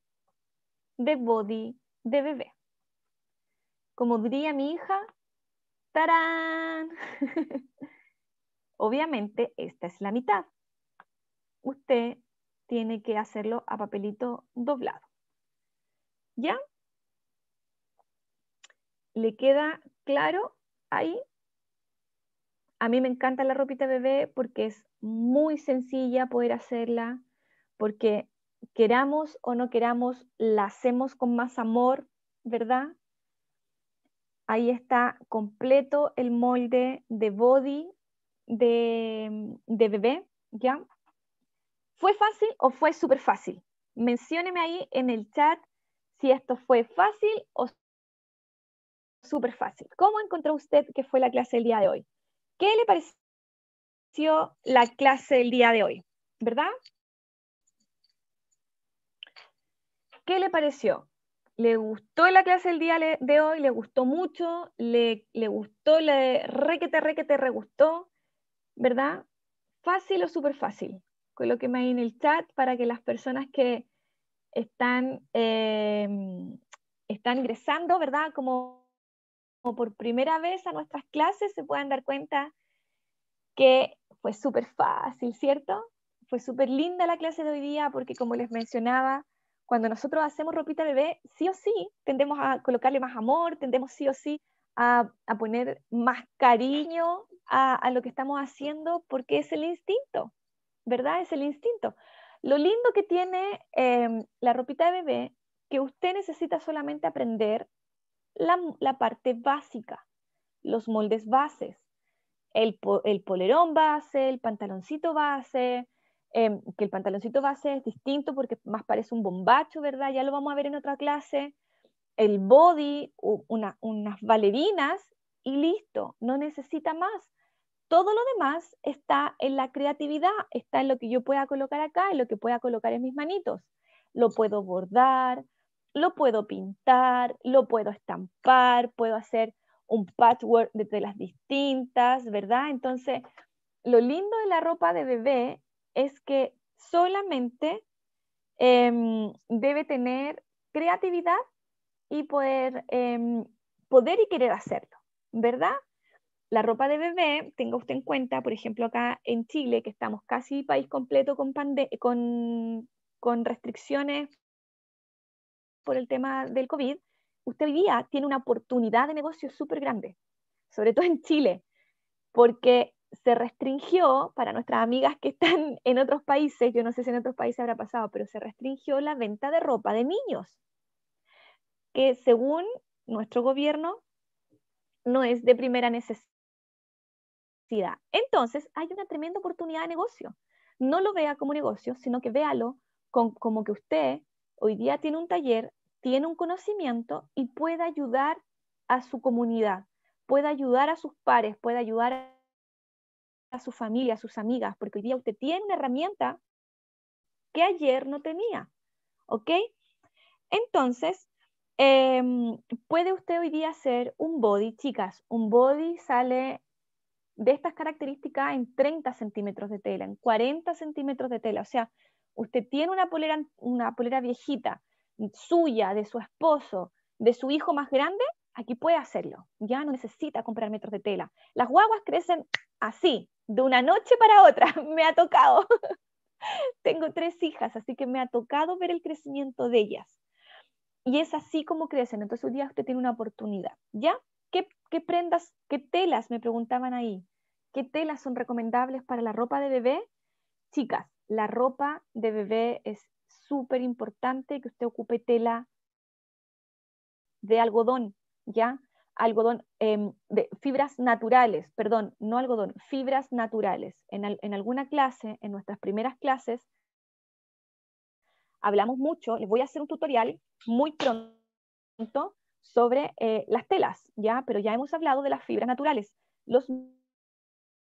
de body de bebé. Como diría mi hija, ¡tarán! Obviamente esta es la mitad. Usted tiene que hacerlo a papelito doblado. ¿Ya? ¿Le queda claro ahí? A mí me encanta la ropita bebé porque es muy sencilla poder hacerla, porque queramos o no queramos, la hacemos con más amor, ¿verdad? Ahí está completo el molde de body de, bebé, ¿ya? ¿Fue fácil o fue súper fácil? Mencióneme ahí en el chat si esto fue fácil o súper fácil. ¿Cómo encontró usted que fue la clase del día de hoy? ¿Qué le pareció la clase del día de hoy? ¿Verdad? ¿Qué le pareció? ¿Le gustó la clase del día de hoy? ¿Le gustó mucho? ¿Le, le gustó? mucho le gustó le re que te ¿Verdad? ¿Fácil o súper fácil? Colóqueme ahí en el chat para que las personas que están, eh, están ingresando, ¿verdad? Como por primera vez a nuestras clases se puedan dar cuenta que fue súper fácil, ¿cierto? Fue súper linda la clase de hoy día porque como les mencionaba, cuando nosotros hacemos ropita bebé, sí o sí, tendemos a colocarle más amor, tendemos sí o sí a, poner más cariño a, lo que estamos haciendo porque es el instinto, ¿verdad? Es el instinto. Lo lindo que tiene eh, la ropita de bebé, que usted necesita solamente aprender la, parte básica, los moldes bases, el, polerón base, el pantaloncito base, em, que el pantaloncito base es distinto porque más parece un bombacho, ¿verdad? Ya lo vamos a ver en otra clase. El body, unas valerinas y listo, no necesita más. Todo lo demás está en la creatividad, está en lo que yo pueda colocar acá, en lo que pueda colocar en mis manitos. Lo puedo bordar, lo puedo pintar, lo puedo estampar, puedo hacer un patchwork de telas distintas, ¿verdad? Entonces, lo lindo de la ropa de bebé es que solamente em, debe tener creatividad y poder, em, poder y querer hacerlo, ¿verdad? La ropa de bebé, tenga usted en cuenta, por ejemplo, acá en Chile, que estamos casi país completo con, con, con restricciones por el tema del COVID, usted hoy día tiene una oportunidad de negocio súper grande, sobre todo en Chile, porque se restringió para nuestras amigas que están en otros países, yo no sé si en otros países habrá pasado, pero se restringió la venta de ropa de niños, que según nuestro gobierno no es de primera necesidad. Entonces, hay una tremenda oportunidad de negocio. No lo vea como negocio, sino que véalo como que usted hoy día tiene un taller, tiene un conocimiento y puede ayudar a su comunidad, puede ayudar a sus pares, puede ayudar a su familia, a sus amigas, porque hoy día usted tiene una herramienta que ayer no tenía, ¿ok? Entonces, em, puede usted hoy día hacer un body, chicas, un body sale de estas características en 30 centímetros de tela, en 40 centímetros de tela, o sea, usted tiene una polera, una polera viejita, suya, de su esposo, de su hijo más grande, aquí puede hacerlo. Ya no necesita comprar metros de tela. Las guaguas crecen así, de una noche para otra. Me ha tocado. Tengo tres hijas, así que me ha tocado ver el crecimiento de ellas. Y es así como crecen. Entonces un día usted tiene una oportunidad. ¿Ya? ¿Qué, qué prendas, qué telas me preguntaban ahí? ¿Qué telas son recomendables para la ropa de bebé? Chicas, la ropa de bebé es súper importante que usted ocupe tela de algodón, ¿ya? Algodón, em, de fibras naturales, perdón, no algodón, fibras naturales. En, alguna clase, en nuestras primeras clases, hablamos mucho, les voy a hacer un tutorial muy pronto sobre eh, las telas, ¿ya? Pero ya hemos hablado de las fibras naturales. Los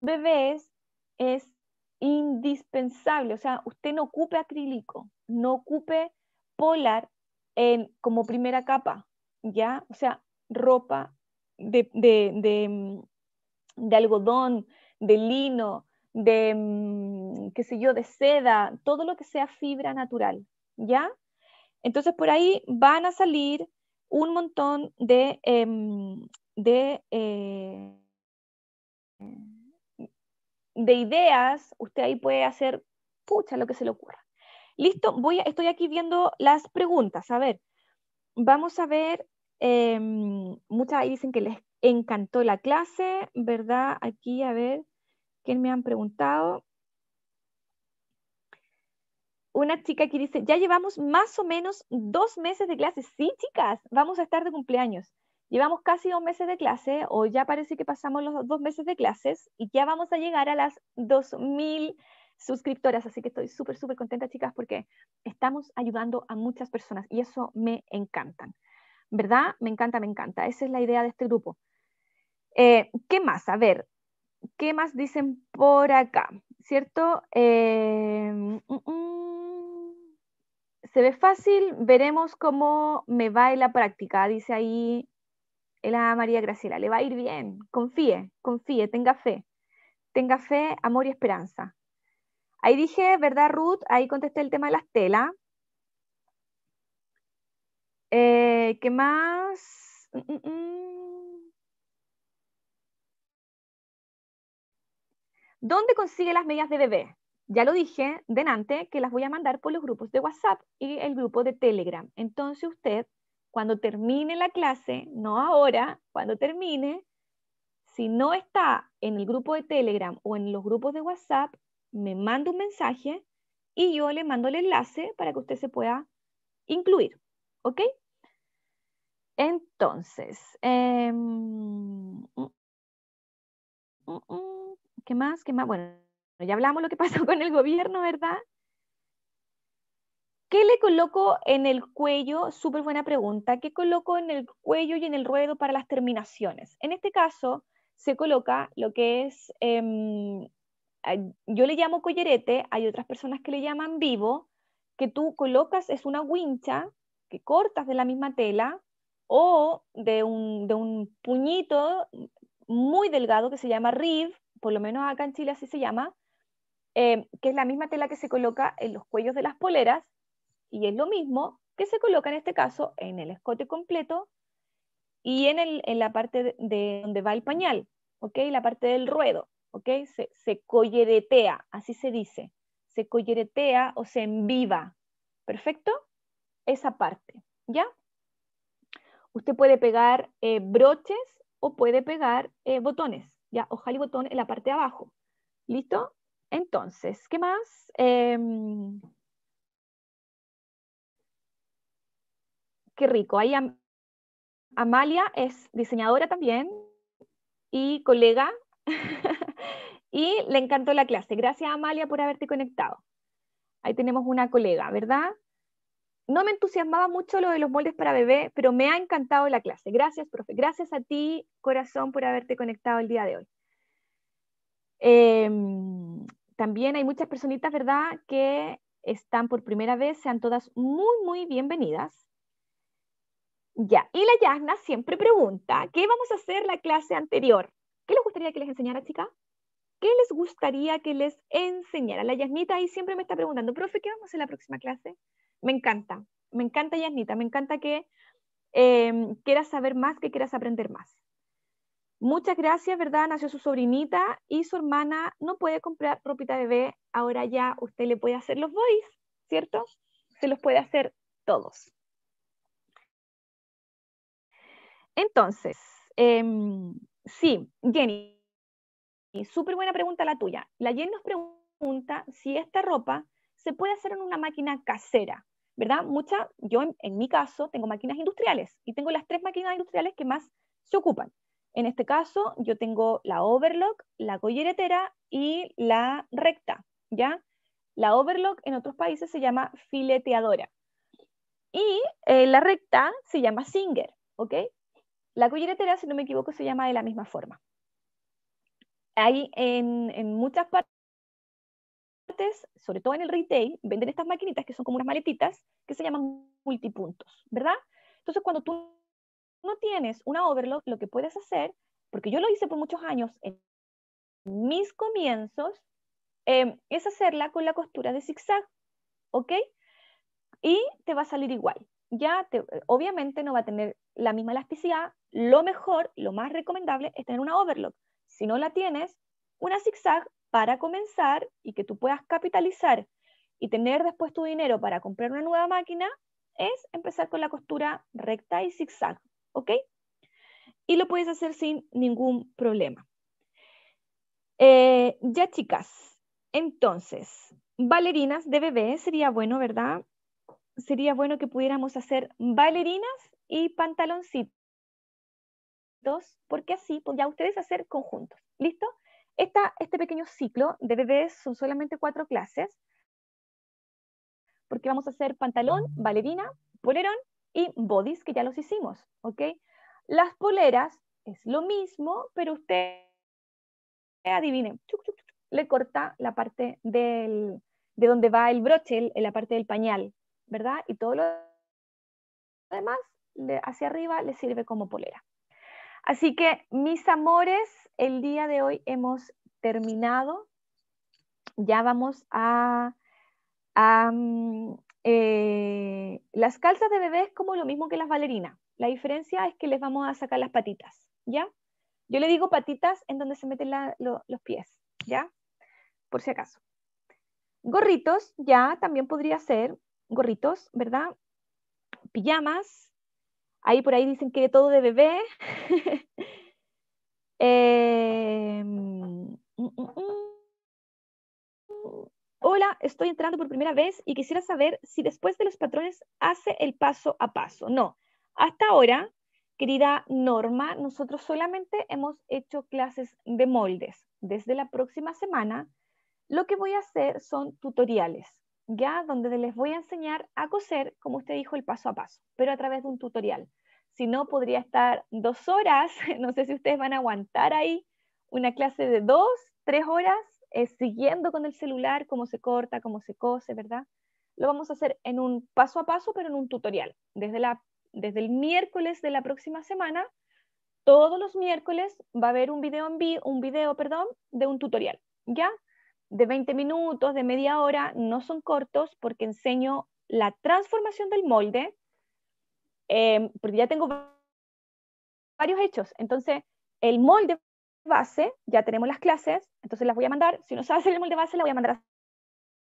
bebés es indispensable, o sea, usted no ocupe acrílico, no ocupe polar en, como primera capa, ¿ya? O sea, ropa de, mm, algodón, de lino, de, mm, qué sé yo, de seda, todo lo que sea fibra natural, ¿ya? Entonces por ahí van a salir un montón de, em, de eh, de ideas, usted ahí puede hacer, pucha, lo que se le ocurra. Listo, voy estoy aquí viendo las preguntas. A ver, vamos a ver, em, muchas ahí dicen que les encantó la clase, ¿verdad? Aquí, a ver, ¿quién me han preguntado? Una chica aquí dice, ya llevamos más o menos dos meses de clases. Sí, chicas, vamos a estar de cumpleaños. Llevamos casi dos meses de clase, o ya parece que pasamos los dos meses de clases, y ya vamos a llegar a las 2.000 suscriptoras, así que estoy súper, súper contenta, chicas, porque estamos ayudando a muchas personas, y eso me encanta. ¿Verdad? Me encanta, me encanta. Esa es la idea de este grupo. Eh, ¿Qué más? A ver, ¿qué más dicen por acá? ¿Cierto? Eh, mm, mm. se ve fácil, veremos cómo me va en la práctica, dice ahí la María Graciela, le va a ir bien, confíe, confíe, tenga fe, tenga fe, amor y esperanza. Ahí dije, ¿verdad, Ruth? Ahí contesté el tema de las telas. Eh, ¿Qué más? Mm, mm, mm. ¿Dónde consigue las medias de bebé? Ya lo dije delante que las voy a mandar por los grupos de WhatsApp y el grupo de Telegram. Entonces usted cuando termine la clase, no ahora, cuando termine, si no está en el grupo de Telegram o en los grupos de WhatsApp, me manda un mensaje y yo le mando el enlace para que usted se pueda incluir. ¿Ok? Entonces, em, mm, mm, mm, ¿qué más? ¿Qué más? Bueno, ya hablamos lo que pasó con el gobierno, ¿verdad? ¿Qué le coloco en el cuello? Súper buena pregunta. ¿Qué coloco en el cuello y en el ruedo para las terminaciones? En este caso, se coloca lo que es, em, yo le llamo collerete, hay otras personas que le llaman vivo, que tú colocas es una wincha que cortas de la misma tela o de un, puñito muy delgado que se llama rib, por lo menos acá en Chile así se llama, em, que es la misma tela que se coloca en los cuellos de las poleras, y es lo mismo que se coloca en este caso en el escote completo y en, en la parte de, donde va el pañal, ¿ok? La parte del ruedo, ¿ok? Se, se colleretea, así se dice, se colleretea o se enviva, ¿perfecto? Esa parte, ¿ya? Usted puede pegar eh, broches o puede pegar eh, botones, ¿ya? Ojalá y botón en la parte de abajo, ¿listo? Entonces, ¿qué más? Em, qué rico. Amalia es diseñadora también y colega y le encantó la clase. Gracias Amalia por haberte conectado. Ahí tenemos una colega, ¿verdad? No me entusiasmaba mucho lo de los moldes para bebé, pero me ha encantado la clase. Gracias, profe. Gracias a ti, corazón, por haberte conectado el día de hoy. Em, también hay muchas personitas, ¿verdad?, que están por primera vez. Sean todas muy, muy bienvenidas. Ya, y la Yasna siempre pregunta, ¿qué vamos a hacer la clase anterior? ¿Qué les gustaría que les enseñara, chica? ¿Qué les gustaría que les enseñara? La Yasnita ahí siempre me está preguntando, profe, ¿qué vamos a hacer la próxima clase? Me encanta, me encanta Yasnita, me encanta que em, quieras saber más, que quieras aprender más. Muchas gracias, ¿verdad? Nació su sobrinita y su hermana no puede comprar ropita bebé. Ahora ya usted le puede hacer los boys, ¿cierto? Se los puede hacer todos. Entonces, em, sí, Jenny, súper buena pregunta la tuya. La Jenny nos pregunta si esta ropa se puede hacer en una máquina casera, ¿verdad? Mucha, yo en, mi caso tengo máquinas industriales y tengo las tres máquinas industriales que más se ocupan. En este caso, yo tengo la overlock, la colleretera y la recta, ¿ya? La overlock en otros países se llama fileteadora y eh, la recta se llama singer, ¿ok? La cuyiretera, si no me equivoco, se llama de la misma forma. Hay en, muchas partes sobre todo en el retail, venden estas maquinitas que son como unas maletitas que se llaman multipuntos, ¿verdad? Entonces, cuando tú no tienes una overlock, lo que puedes hacer, porque yo lo hice por muchos años en mis comienzos, em, es hacerla con la costura de zigzag, ¿ok? Y te va a salir igual ya obviamente no va a tener la misma elasticidad, lo mejor, lo más recomendable es tener una overlock. Si no la tienes, una zigzag para comenzar y que tú puedas capitalizar y tener después tu dinero para comprar una nueva máquina es empezar con la costura recta y zigzag, ¿ok? Y lo puedes hacer sin ningún problema. Eh, ya chicas, entonces, bailarinas de bebé sería bueno, ¿verdad? sería bueno que pudiéramos hacer bailarinas y pantaloncitos, porque así podrían ustedes hacer conjuntos. ¿Listo? este pequeño ciclo de bebés son solamente cuatro clases, porque vamos a hacer pantalón, bailarina, polerón y bodys, que ya los hicimos, ¿ok? Las poleras es lo mismo, pero usted adivine, le corta la parte de donde va el broche, el, la parte del pañal, ¿verdad? Y todo lo demás hacia arriba le sirve como polera. Así que, mis amores, el día de hoy hemos terminado. Ya vamos a... Mm, eh, las calzas de bebé como lo mismo que las valerinas. La diferencia es que les vamos a sacar las patitas, ¿ya? Yo le digo patitas en donde se meten los pies, ¿ya? Por si acaso. Gorritos, ya, también podría ser gorritos, ¿verdad? Pijamas. Ahí por ahí dicen que todo de bebé. Em, mm, mm, mm. Hola, estoy entrando por primera vez y quisiera saber si después de los patrones hace el paso a paso. No, hasta ahora, querida Norma, nosotros solamente hemos hecho clases de moldes. Desde la próxima semana, lo que voy a hacer son tutoriales. ¿ya? Donde les voy a enseñar a coser, como usted dijo, el paso a paso, pero a través de un tutorial. Si no, podría estar dos horas, no sé si ustedes van a aguantar ahí una clase de dos, tres horas, eh, siguiendo con el celular cómo se corta, cómo se cose, ¿verdad? Lo vamos a hacer en un paso a paso, pero en un tutorial. Desde, la, desde el miércoles de la próxima semana, todos los miércoles va a haber un video, en vivo, un video perdón, de un tutorial, ¿ya? de 20 minutos, de media hora, no son cortos porque enseño la transformación del molde, em, porque ya tengo varios hechos. Entonces, el molde base, ya tenemos las clases, entonces las voy a mandar. Si no sabe hacer el molde base, la voy a mandar a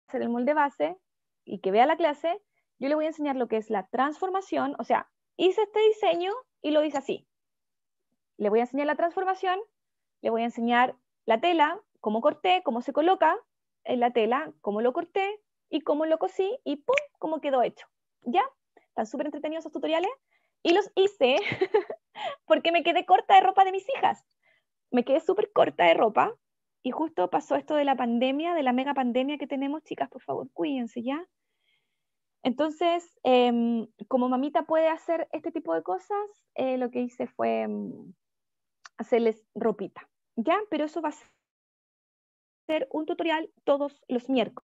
hacer el molde base y que vea la clase. Yo le voy a enseñar lo que es la transformación, o sea, hice este diseño y lo hice así. Le voy a enseñar la transformación, le voy a enseñar la tela, cómo corté, cómo se coloca en la tela, cómo lo corté y cómo lo cosí y ¡pum! cómo quedó hecho. ¿Ya? Están súper entretenidos esos tutoriales. Y los hice porque me quedé corta de ropa de mis hijas. Me quedé súper corta de ropa y justo pasó esto de la pandemia, de la mega pandemia que tenemos, chicas, por favor, cuídense ya. Entonces, em, como mamita puede hacer este tipo de cosas, eh, lo que hice fue em, hacerles ropita, ¿ya? Pero eso va a hacer un tutorial todos los miércoles.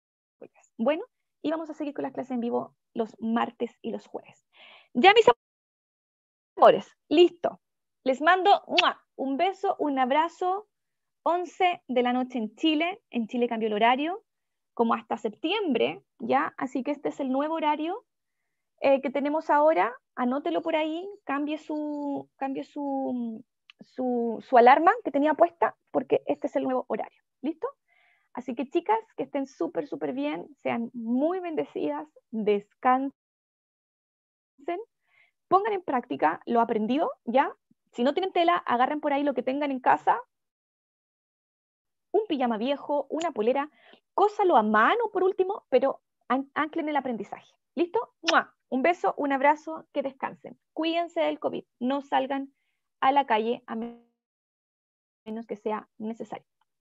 Bueno, y vamos a seguir con las clases en vivo los martes y los jueves. Ya mis amores, listo. Les mando un beso, un abrazo. 11 de la noche en Chile. En Chile cambió el horario, como hasta septiembre, ¿ya? Así que este es el nuevo horario eh, que tenemos ahora. Anótelo por ahí, cambie su, cambie su alarma que tenía puesta, porque este es el nuevo horario. ¿Listo? Así que chicas, que estén súper, súper bien, sean muy bendecidas, descansen, pongan en práctica lo aprendido, ¿ya? Si no tienen tela, agarren por ahí lo que tengan en casa, un pijama viejo, una polera, cósalo a mano por último, pero anclen el aprendizaje. ¿Listo? Un beso, un abrazo, que descansen. Cuídense del COVID, no salgan a la calle a menos que sea necesario.